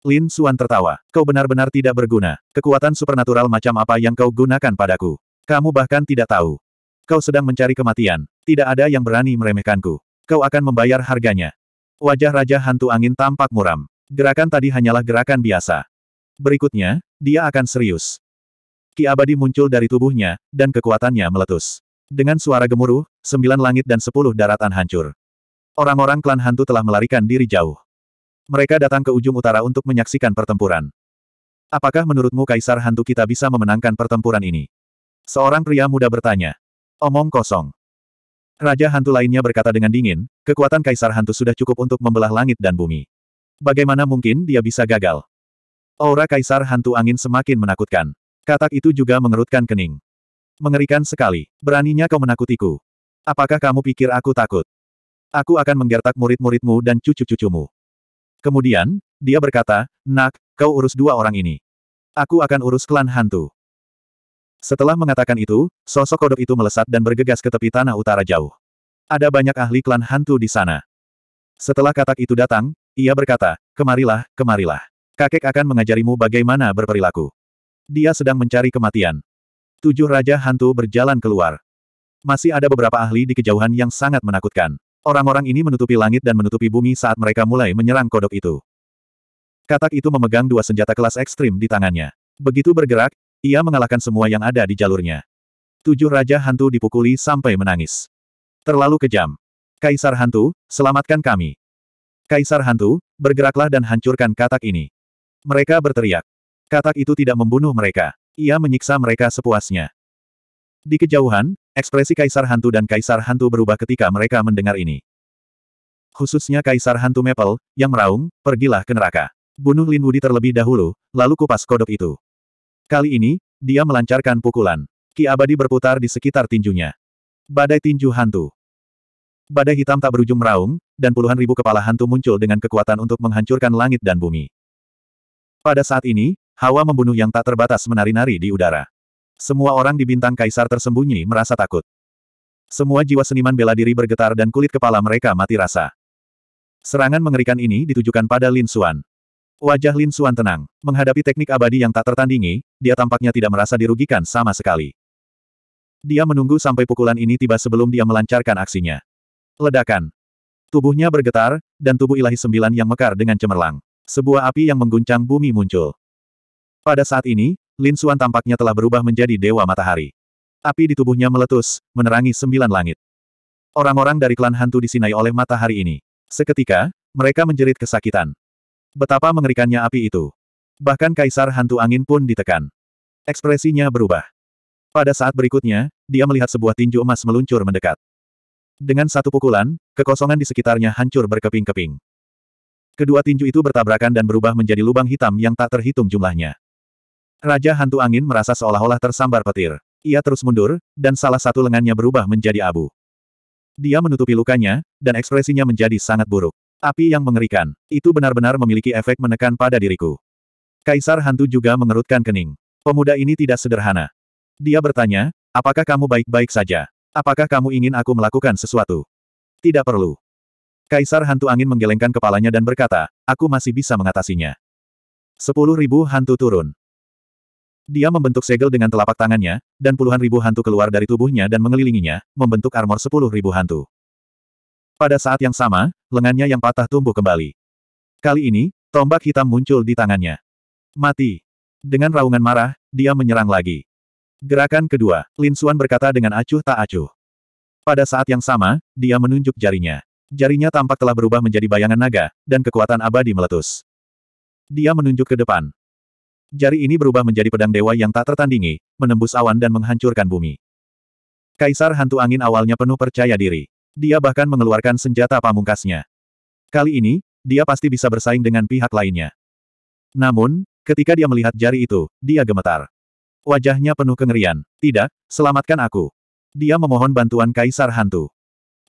Lin Suan tertawa. Kau benar-benar tidak berguna. Kekuatan supernatural macam apa yang kau gunakan padaku? Kamu bahkan tidak tahu. Kau sedang mencari kematian. Tidak ada yang berani meremehkanku. Kau akan membayar harganya. Wajah Raja Hantu Angin tampak muram. Gerakan tadi hanyalah gerakan biasa. Berikutnya, dia akan serius. Ki abadi muncul dari tubuhnya, dan kekuatannya meletus. Dengan suara gemuruh, sembilan langit dan sepuluh daratan hancur. Orang-orang klan hantu telah melarikan diri jauh. Mereka datang ke ujung utara untuk menyaksikan pertempuran. Apakah menurutmu kaisar hantu kita bisa memenangkan pertempuran ini? Seorang pria muda bertanya. Omong kosong. Raja hantu lainnya berkata dengan dingin, kekuatan kaisar hantu sudah cukup untuk membelah langit dan bumi. Bagaimana mungkin dia bisa gagal? Aura kaisar hantu angin semakin menakutkan. Katak itu juga mengerutkan kening. Mengerikan sekali. Beraninya kau menakutiku. Apakah kamu pikir aku takut? Aku akan menggertak murid-muridmu dan cucu-cucumu. Kemudian, dia berkata, Nak, kau urus dua orang ini. Aku akan urus klan hantu. Setelah mengatakan itu, sosok kodok itu melesat dan bergegas ke tepi tanah utara jauh. Ada banyak ahli klan hantu di sana. Setelah katak itu datang, ia berkata, kemarilah, kemarilah. Kakek akan mengajarimu bagaimana berperilaku. Dia sedang mencari kematian. Tujuh Raja Hantu berjalan keluar. Masih ada beberapa ahli di kejauhan yang sangat menakutkan. Orang-orang ini menutupi langit dan menutupi bumi saat mereka mulai menyerang kodok itu. Katak itu memegang dua senjata kelas ekstrim di tangannya. Begitu bergerak, ia mengalahkan semua yang ada di jalurnya. Tujuh Raja Hantu dipukuli sampai menangis. Terlalu kejam. Kaisar Hantu, selamatkan kami. Kaisar Hantu, bergeraklah dan hancurkan katak ini. Mereka berteriak. Katak itu tidak membunuh mereka. Ia menyiksa mereka sepuasnya. Di kejauhan, ekspresi Kaisar Hantu dan Kaisar Hantu berubah ketika mereka mendengar ini. Khususnya Kaisar Hantu Maple, yang meraung, pergilah ke neraka. Bunuh Lin Wudi terlebih dahulu, lalu kupas kodok itu. Kali ini, dia melancarkan pukulan. Ki abadi berputar di sekitar tinjunya. Badai tinju hantu. Badai hitam tak berujung meraung, dan puluhan ribu kepala hantu muncul dengan kekuatan untuk menghancurkan langit dan bumi. Pada saat ini, hawa membunuh yang tak terbatas menari-nari di udara. Semua orang di bintang kaisar tersembunyi merasa takut. Semua jiwa seniman bela diri bergetar dan kulit kepala mereka mati rasa. Serangan mengerikan ini ditujukan pada Lin Xuan. Wajah Lin Xuan tenang. Menghadapi teknik abadi yang tak tertandingi, dia tampaknya tidak merasa dirugikan sama sekali. Dia menunggu sampai pukulan ini tiba sebelum dia melancarkan aksinya. Ledakan. Tubuhnya bergetar, dan tubuh ilahi sembilan yang mekar dengan cemerlang. Sebuah api yang mengguncang bumi muncul. Pada saat ini, Lin Suan tampaknya telah berubah menjadi Dewa Matahari. Api di tubuhnya meletus, menerangi sembilan langit. Orang-orang dari klan hantu disinai oleh matahari ini. Seketika, mereka menjerit kesakitan. Betapa mengerikannya api itu. Bahkan kaisar hantu angin pun ditekan. Ekspresinya berubah. Pada saat berikutnya, dia melihat sebuah tinju emas meluncur mendekat. Dengan satu pukulan, kekosongan di sekitarnya hancur berkeping-keping. Kedua tinju itu bertabrakan dan berubah menjadi lubang hitam yang tak terhitung jumlahnya. Raja Hantu Angin merasa seolah-olah tersambar petir. Ia terus mundur, dan salah satu lengannya berubah menjadi abu. Dia menutupi lukanya, dan ekspresinya menjadi sangat buruk. Api yang mengerikan, itu benar-benar memiliki efek menekan pada diriku. Kaisar Hantu juga mengerutkan kening. Pemuda ini tidak sederhana. Dia bertanya, apakah kamu baik-baik saja? Apakah kamu ingin aku melakukan sesuatu? Tidak perlu. Kaisar Hantu Angin menggelengkan kepalanya dan berkata, aku masih bisa mengatasinya. Sepuluh ribu hantu turun. Dia membentuk segel dengan telapak tangannya, dan puluhan ribu hantu keluar dari tubuhnya dan mengelilinginya, membentuk armor sepuluh ribu hantu. Pada saat yang sama, lengannya yang patah tumbuh kembali. Kali ini, tombak hitam muncul di tangannya. Mati. Dengan raungan marah, dia menyerang lagi. Gerakan kedua, Lin Suan berkata dengan acuh tak acuh. Pada saat yang sama, dia menunjuk jarinya. Jarinya tampak telah berubah menjadi bayangan naga, dan kekuatan abadi meletus. Dia menunjuk ke depan. Jari ini berubah menjadi pedang dewa yang tak tertandingi, menembus awan dan menghancurkan bumi. Kaisar Hantu Angin awalnya penuh percaya diri. Dia bahkan mengeluarkan senjata pamungkasnya. Kali ini, dia pasti bisa bersaing dengan pihak lainnya. Namun, ketika dia melihat jari itu, dia gemetar. Wajahnya penuh kengerian. Tidak, selamatkan aku. Dia memohon bantuan Kaisar Hantu.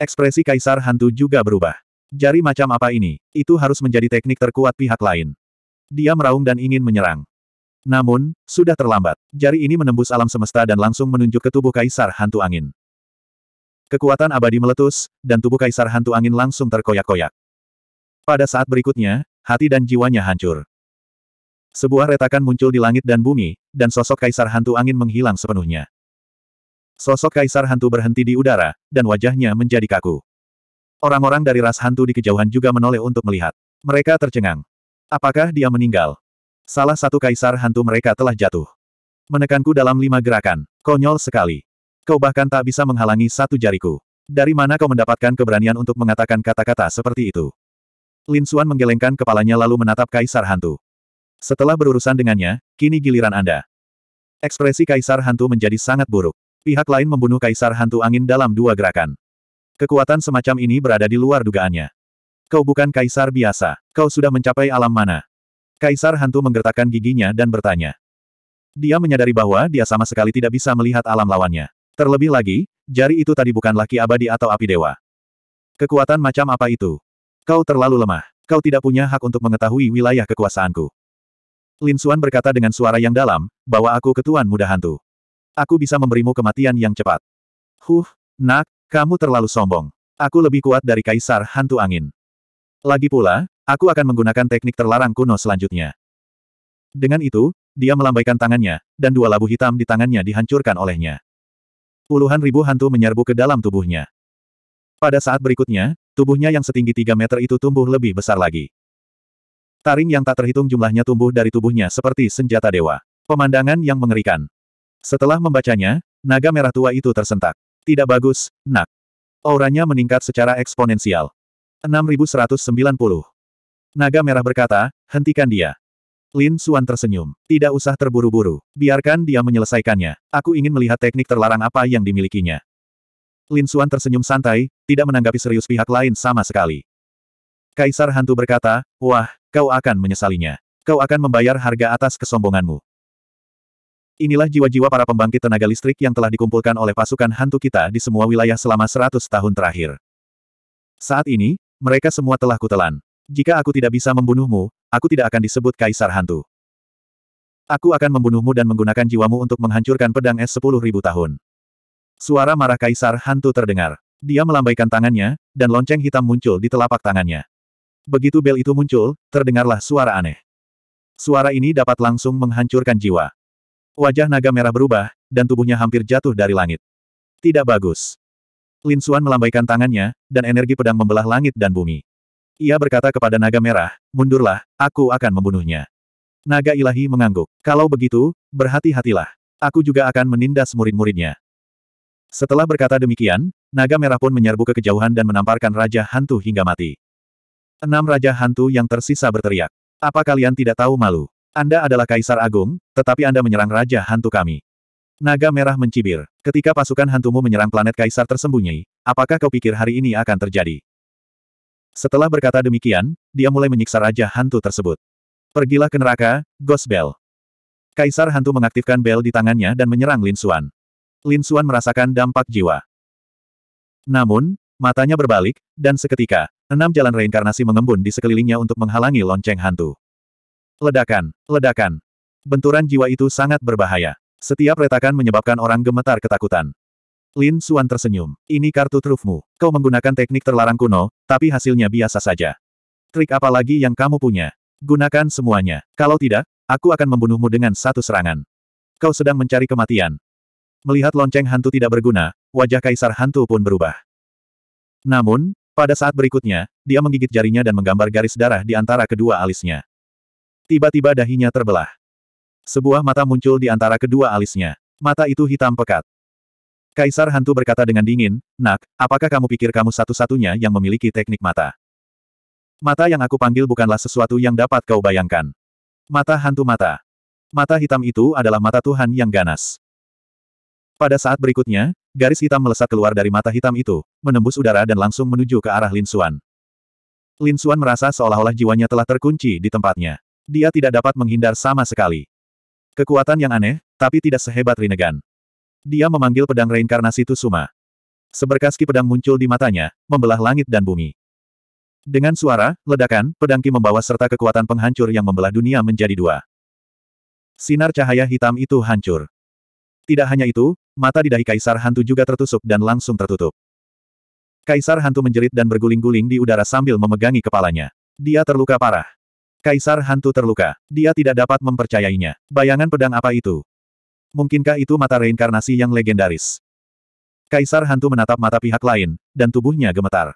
Ekspresi Kaisar Hantu juga berubah. Jari macam apa ini? Itu harus menjadi teknik terkuat pihak lain. Dia meraung dan ingin menyerang. Namun, sudah terlambat. Jari ini menembus alam semesta dan langsung menunjuk ke tubuh Kaisar Hantu Angin. Kekuatan abadi meletus, dan tubuh Kaisar Hantu Angin langsung terkoyak-koyak. Pada saat berikutnya, hati dan jiwanya hancur. Sebuah retakan muncul di langit dan bumi, dan sosok Kaisar Hantu Angin menghilang sepenuhnya. Sosok Kaisar Hantu berhenti di udara, dan wajahnya menjadi kaku. Orang-orang dari ras hantu di kejauhan juga menoleh untuk melihat. Mereka tercengang. Apakah dia meninggal? Salah satu kaisar hantu mereka telah jatuh. Menekanku dalam lima gerakan. Konyol sekali. Kau bahkan tak bisa menghalangi satu jariku. Dari mana kau mendapatkan keberanian untuk mengatakan kata-kata seperti itu? Lin Xuan menggelengkan kepalanya lalu menatap kaisar hantu. Setelah berurusan dengannya, kini giliran Anda. Ekspresi kaisar hantu menjadi sangat buruk. Pihak lain membunuh kaisar hantu angin dalam dua gerakan. Kekuatan semacam ini berada di luar dugaannya. Kau bukan kaisar biasa. Kau sudah mencapai alam mana? Kaisar Hantu menggertakkan giginya dan bertanya. Dia menyadari bahwa dia sama sekali tidak bisa melihat alam lawannya. Terlebih lagi, jari itu tadi bukan laki abadi atau api dewa. Kekuatan macam apa itu? Kau terlalu lemah. Kau tidak punya hak untuk mengetahui wilayah kekuasaanku. Lin Xuan berkata dengan suara yang dalam, bahwa aku ketuan muda hantu. Aku bisa memberimu kematian yang cepat. Huh, nak, kamu terlalu sombong. Aku lebih kuat dari kaisar hantu angin. Lagi pula, Aku akan menggunakan teknik terlarang kuno selanjutnya. Dengan itu, dia melambaikan tangannya, dan dua labu hitam di tangannya dihancurkan olehnya. Puluhan ribu hantu menyerbu ke dalam tubuhnya. Pada saat berikutnya, tubuhnya yang setinggi 3 meter itu tumbuh lebih besar lagi. Taring yang tak terhitung jumlahnya tumbuh dari tubuhnya seperti senjata dewa. Pemandangan yang mengerikan. Setelah membacanya, naga merah tua itu tersentak. Tidak bagus, nak. Auranya meningkat secara eksponensial. 6190 Naga merah berkata, hentikan dia. Lin Suan tersenyum. Tidak usah terburu-buru. Biarkan dia menyelesaikannya. Aku ingin melihat teknik terlarang apa yang dimilikinya. Lin Suan tersenyum santai, tidak menanggapi serius pihak lain sama sekali. Kaisar Hantu berkata, Wah, kau akan menyesalinya. Kau akan membayar harga atas kesombonganmu. Inilah jiwa-jiwa para pembangkit tenaga listrik yang telah dikumpulkan oleh pasukan hantu kita di semua wilayah selama 100 tahun terakhir. Saat ini, mereka semua telah kutelan. Jika aku tidak bisa membunuhmu, aku tidak akan disebut Kaisar Hantu. Aku akan membunuhmu dan menggunakan jiwamu untuk menghancurkan pedang es sepuluh ribu tahun. Suara marah Kaisar Hantu terdengar. Dia melambaikan tangannya, dan lonceng hitam muncul di telapak tangannya. Begitu bel itu muncul, terdengarlah suara aneh. Suara ini dapat langsung menghancurkan jiwa. Wajah naga merah berubah, dan tubuhnya hampir jatuh dari langit. Tidak bagus. Lin Xuan melambaikan tangannya, dan energi pedang membelah langit dan bumi. Ia berkata kepada naga merah, mundurlah, aku akan membunuhnya. Naga ilahi mengangguk. Kalau begitu, berhati-hatilah. Aku juga akan menindas murid-muridnya. Setelah berkata demikian, naga merah pun menyerbu ke kejauhan dan menamparkan Raja Hantu hingga mati. Enam Raja Hantu yang tersisa berteriak. Apa kalian tidak tahu malu? Anda adalah Kaisar Agung, tetapi Anda menyerang Raja Hantu kami. Naga merah mencibir. Ketika pasukan hantumu menyerang planet Kaisar tersembunyi, apakah kau pikir hari ini akan terjadi? Setelah berkata demikian, dia mulai menyiksa Raja Hantu tersebut. Pergilah ke neraka, Ghost Bell. Kaisar Hantu mengaktifkan bel di tangannya dan menyerang Lin Xuan. Lin Xuan merasakan dampak jiwa. Namun, matanya berbalik, dan seketika, enam jalan reinkarnasi mengembun di sekelilingnya untuk menghalangi lonceng hantu. Ledakan, ledakan. Benturan jiwa itu sangat berbahaya. Setiap retakan menyebabkan orang gemetar ketakutan. Lin Suan tersenyum. Ini kartu trufmu. Kau menggunakan teknik terlarang kuno, tapi hasilnya biasa saja. Trik apa lagi yang kamu punya? Gunakan semuanya. Kalau tidak, aku akan membunuhmu dengan satu serangan. Kau sedang mencari kematian. Melihat lonceng hantu tidak berguna, wajah kaisar hantu pun berubah. Namun, pada saat berikutnya, dia menggigit jarinya dan menggambar garis darah di antara kedua alisnya. Tiba-tiba dahinya terbelah. Sebuah mata muncul di antara kedua alisnya. Mata itu hitam pekat. Kaisar Hantu berkata dengan dingin, Nak, apakah kamu pikir kamu satu-satunya yang memiliki teknik mata? Mata yang aku panggil bukanlah sesuatu yang dapat kau bayangkan. Mata hantu mata. Mata hitam itu adalah mata Tuhan yang ganas. Pada saat berikutnya, garis hitam melesat keluar dari mata hitam itu, menembus udara dan langsung menuju ke arah Lin Suan. Lin Suan merasa seolah-olah jiwanya telah terkunci di tempatnya. Dia tidak dapat menghindar sama sekali. Kekuatan yang aneh, tapi tidak sehebat Rinnegan. Dia memanggil pedang reinkarnasi Tusuma. Seberkas ki pedang muncul di matanya, membelah langit dan bumi. Dengan suara, ledakan, pedang ki membawa serta kekuatan penghancur yang membelah dunia menjadi dua. Sinar cahaya hitam itu hancur. Tidak hanya itu, mata di dahi kaisar hantu juga tertusuk dan langsung tertutup. Kaisar hantu menjerit dan berguling-guling di udara sambil memegangi kepalanya. Dia terluka parah. Kaisar hantu terluka. Dia tidak dapat mempercayainya. Bayangan pedang apa itu? Mungkinkah itu mata reinkarnasi yang legendaris? Kaisar hantu menatap mata pihak lain, dan tubuhnya gemetar.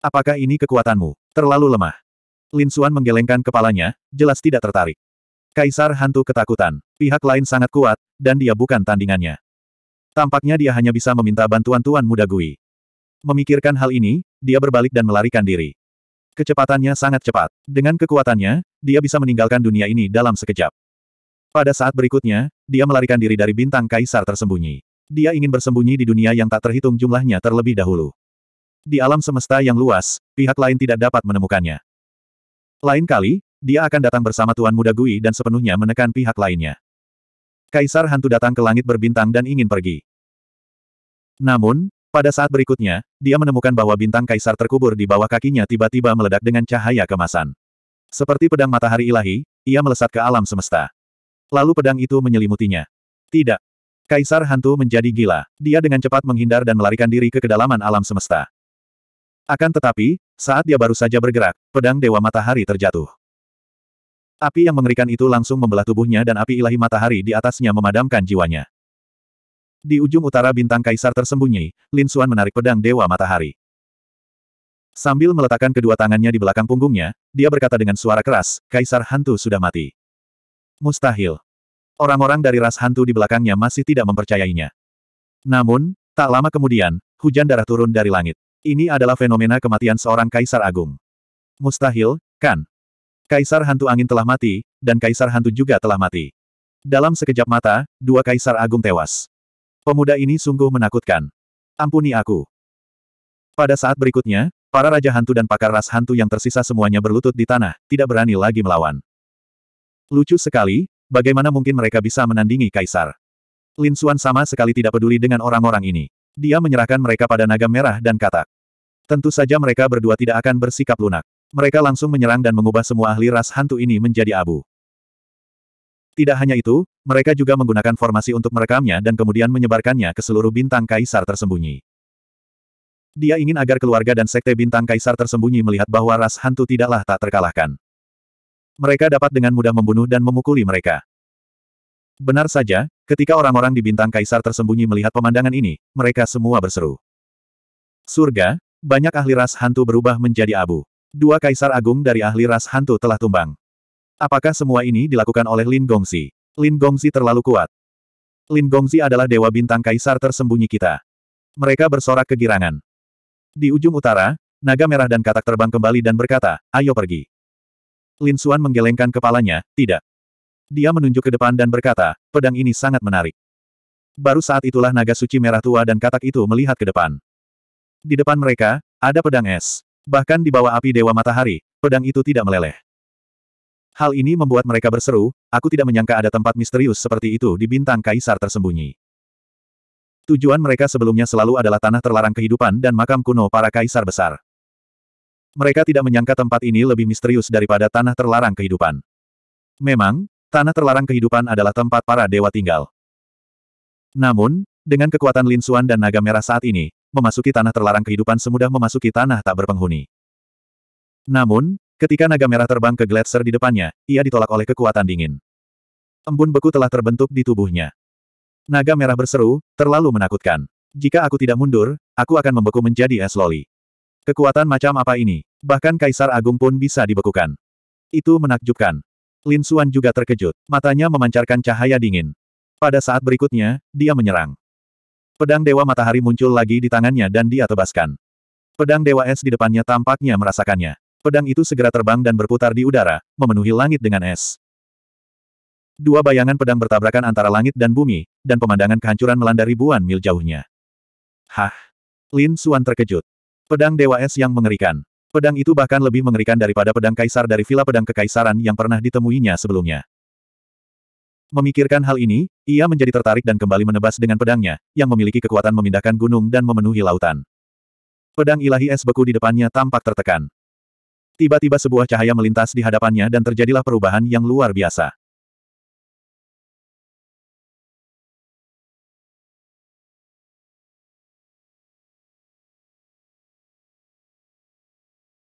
Apakah ini kekuatanmu? Terlalu lemah. Lin Suan menggelengkan kepalanya, jelas tidak tertarik. Kaisar hantu ketakutan. Pihak lain sangat kuat, dan dia bukan tandingannya. Tampaknya dia hanya bisa meminta bantuan Tuan Muda Gui. Memikirkan hal ini, dia berbalik dan melarikan diri. Kecepatannya sangat cepat. Dengan kekuatannya, dia bisa meninggalkan dunia ini dalam sekejap. Pada saat berikutnya, dia melarikan diri dari bintang kaisar tersembunyi. Dia ingin bersembunyi di dunia yang tak terhitung jumlahnya terlebih dahulu. Di alam semesta yang luas, pihak lain tidak dapat menemukannya. Lain kali, dia akan datang bersama Tuan Muda Gui dan sepenuhnya menekan pihak lainnya. Kaisar Hantu datang ke langit berbintang dan ingin pergi. Namun, pada saat berikutnya, dia menemukan bahwa bintang kaisar terkubur di bawah kakinya tiba-tiba meledak dengan cahaya kemasan. Seperti pedang matahari ilahi, ia melesat ke alam semesta lalu pedang itu menyelimutinya. Tidak. Kaisar hantu menjadi gila. Dia dengan cepat menghindar dan melarikan diri ke kedalaman alam semesta. Akan tetapi, saat dia baru saja bergerak, pedang Dewa Matahari terjatuh. Api yang mengerikan itu langsung membelah tubuhnya dan api ilahi matahari di atasnya memadamkan jiwanya. Di ujung utara bintang kaisar tersembunyi, Lin Xuan menarik pedang Dewa Matahari. Sambil meletakkan kedua tangannya di belakang punggungnya, dia berkata dengan suara keras, Kaisar Hantu sudah mati. Mustahil. Orang-orang dari ras hantu di belakangnya masih tidak mempercayainya. Namun, tak lama kemudian, hujan darah turun dari langit. Ini adalah fenomena kematian seorang kaisar agung. Mustahil, kan? Kaisar hantu angin telah mati, dan kaisar hantu juga telah mati. Dalam sekejap mata, dua kaisar agung tewas. Pemuda ini sungguh menakutkan. Ampuni aku. Pada saat berikutnya, para raja hantu dan pakar ras hantu yang tersisa semuanya berlutut di tanah, tidak berani lagi melawan. Lucu sekali, Bagaimana mungkin mereka bisa menandingi Kaisar? Lin Xuan sama sekali tidak peduli dengan orang-orang ini. Dia menyerahkan mereka pada naga merah dan kata, Tentu saja mereka berdua tidak akan bersikap lunak. Mereka langsung menyerang dan mengubah semua ahli ras hantu ini menjadi abu. Tidak hanya itu, mereka juga menggunakan formasi untuk merekamnya dan kemudian menyebarkannya ke seluruh bintang kaisar tersembunyi. Dia ingin agar keluarga dan sekte bintang kaisar tersembunyi melihat bahwa ras hantu tidaklah tak terkalahkan. Mereka dapat dengan mudah membunuh dan memukuli mereka. Benar saja, ketika orang-orang di bintang kaisar tersembunyi melihat pemandangan ini, mereka semua berseru. Surga, banyak ahli ras hantu berubah menjadi abu. Dua kaisar agung dari ahli ras hantu telah tumbang. Apakah semua ini dilakukan oleh Lin Gongzi? Lin Gongzi terlalu kuat. Lin Gongzi adalah dewa bintang kaisar tersembunyi kita. Mereka bersorak kegirangan. Di ujung utara, naga merah dan katak terbang kembali dan berkata, ayo pergi. Lin Xuan menggelengkan kepalanya, tidak. Dia menunjuk ke depan dan berkata, pedang ini sangat menarik. Baru saat itulah naga suci merah tua dan katak itu melihat ke depan. Di depan mereka, ada pedang es. Bahkan di bawah api Dewa Matahari, pedang itu tidak meleleh. Hal ini membuat mereka berseru, aku tidak menyangka ada tempat misterius seperti itu di bintang kaisar tersembunyi. Tujuan mereka sebelumnya selalu adalah tanah terlarang kehidupan dan makam kuno para kaisar besar. Mereka tidak menyangka tempat ini lebih misterius daripada tanah terlarang kehidupan. Memang, tanah terlarang kehidupan adalah tempat para dewa tinggal. Namun, dengan kekuatan Lin Xuan dan naga merah saat ini, memasuki tanah terlarang kehidupan semudah memasuki tanah tak berpenghuni. Namun, ketika naga merah terbang ke gletser di depannya, ia ditolak oleh kekuatan dingin. Embun beku telah terbentuk di tubuhnya. Naga merah berseru, terlalu menakutkan. Jika aku tidak mundur, aku akan membeku menjadi es loli. Kekuatan macam apa ini? Bahkan Kaisar Agung pun bisa dibekukan. Itu menakjubkan. Lin Xuan juga terkejut. Matanya memancarkan cahaya dingin. Pada saat berikutnya, dia menyerang. Pedang Dewa Matahari muncul lagi di tangannya dan dia tebaskan. Pedang Dewa Es di depannya tampaknya merasakannya. Pedang itu segera terbang dan berputar di udara, memenuhi langit dengan es. Dua bayangan pedang bertabrakan antara langit dan bumi, dan pemandangan kehancuran melanda ribuan mil jauhnya. Hah! Lin Xuan terkejut. Pedang Dewa Es yang mengerikan. Pedang itu bahkan lebih mengerikan daripada pedang kaisar dari villa Pedang Kekaisaran yang pernah ditemuinya sebelumnya. Memikirkan hal ini, ia menjadi tertarik dan kembali menebas dengan pedangnya, yang memiliki kekuatan memindahkan gunung dan memenuhi lautan. Pedang ilahi es beku di depannya tampak tertekan. Tiba-tiba sebuah cahaya melintas di hadapannya dan terjadilah perubahan yang luar biasa.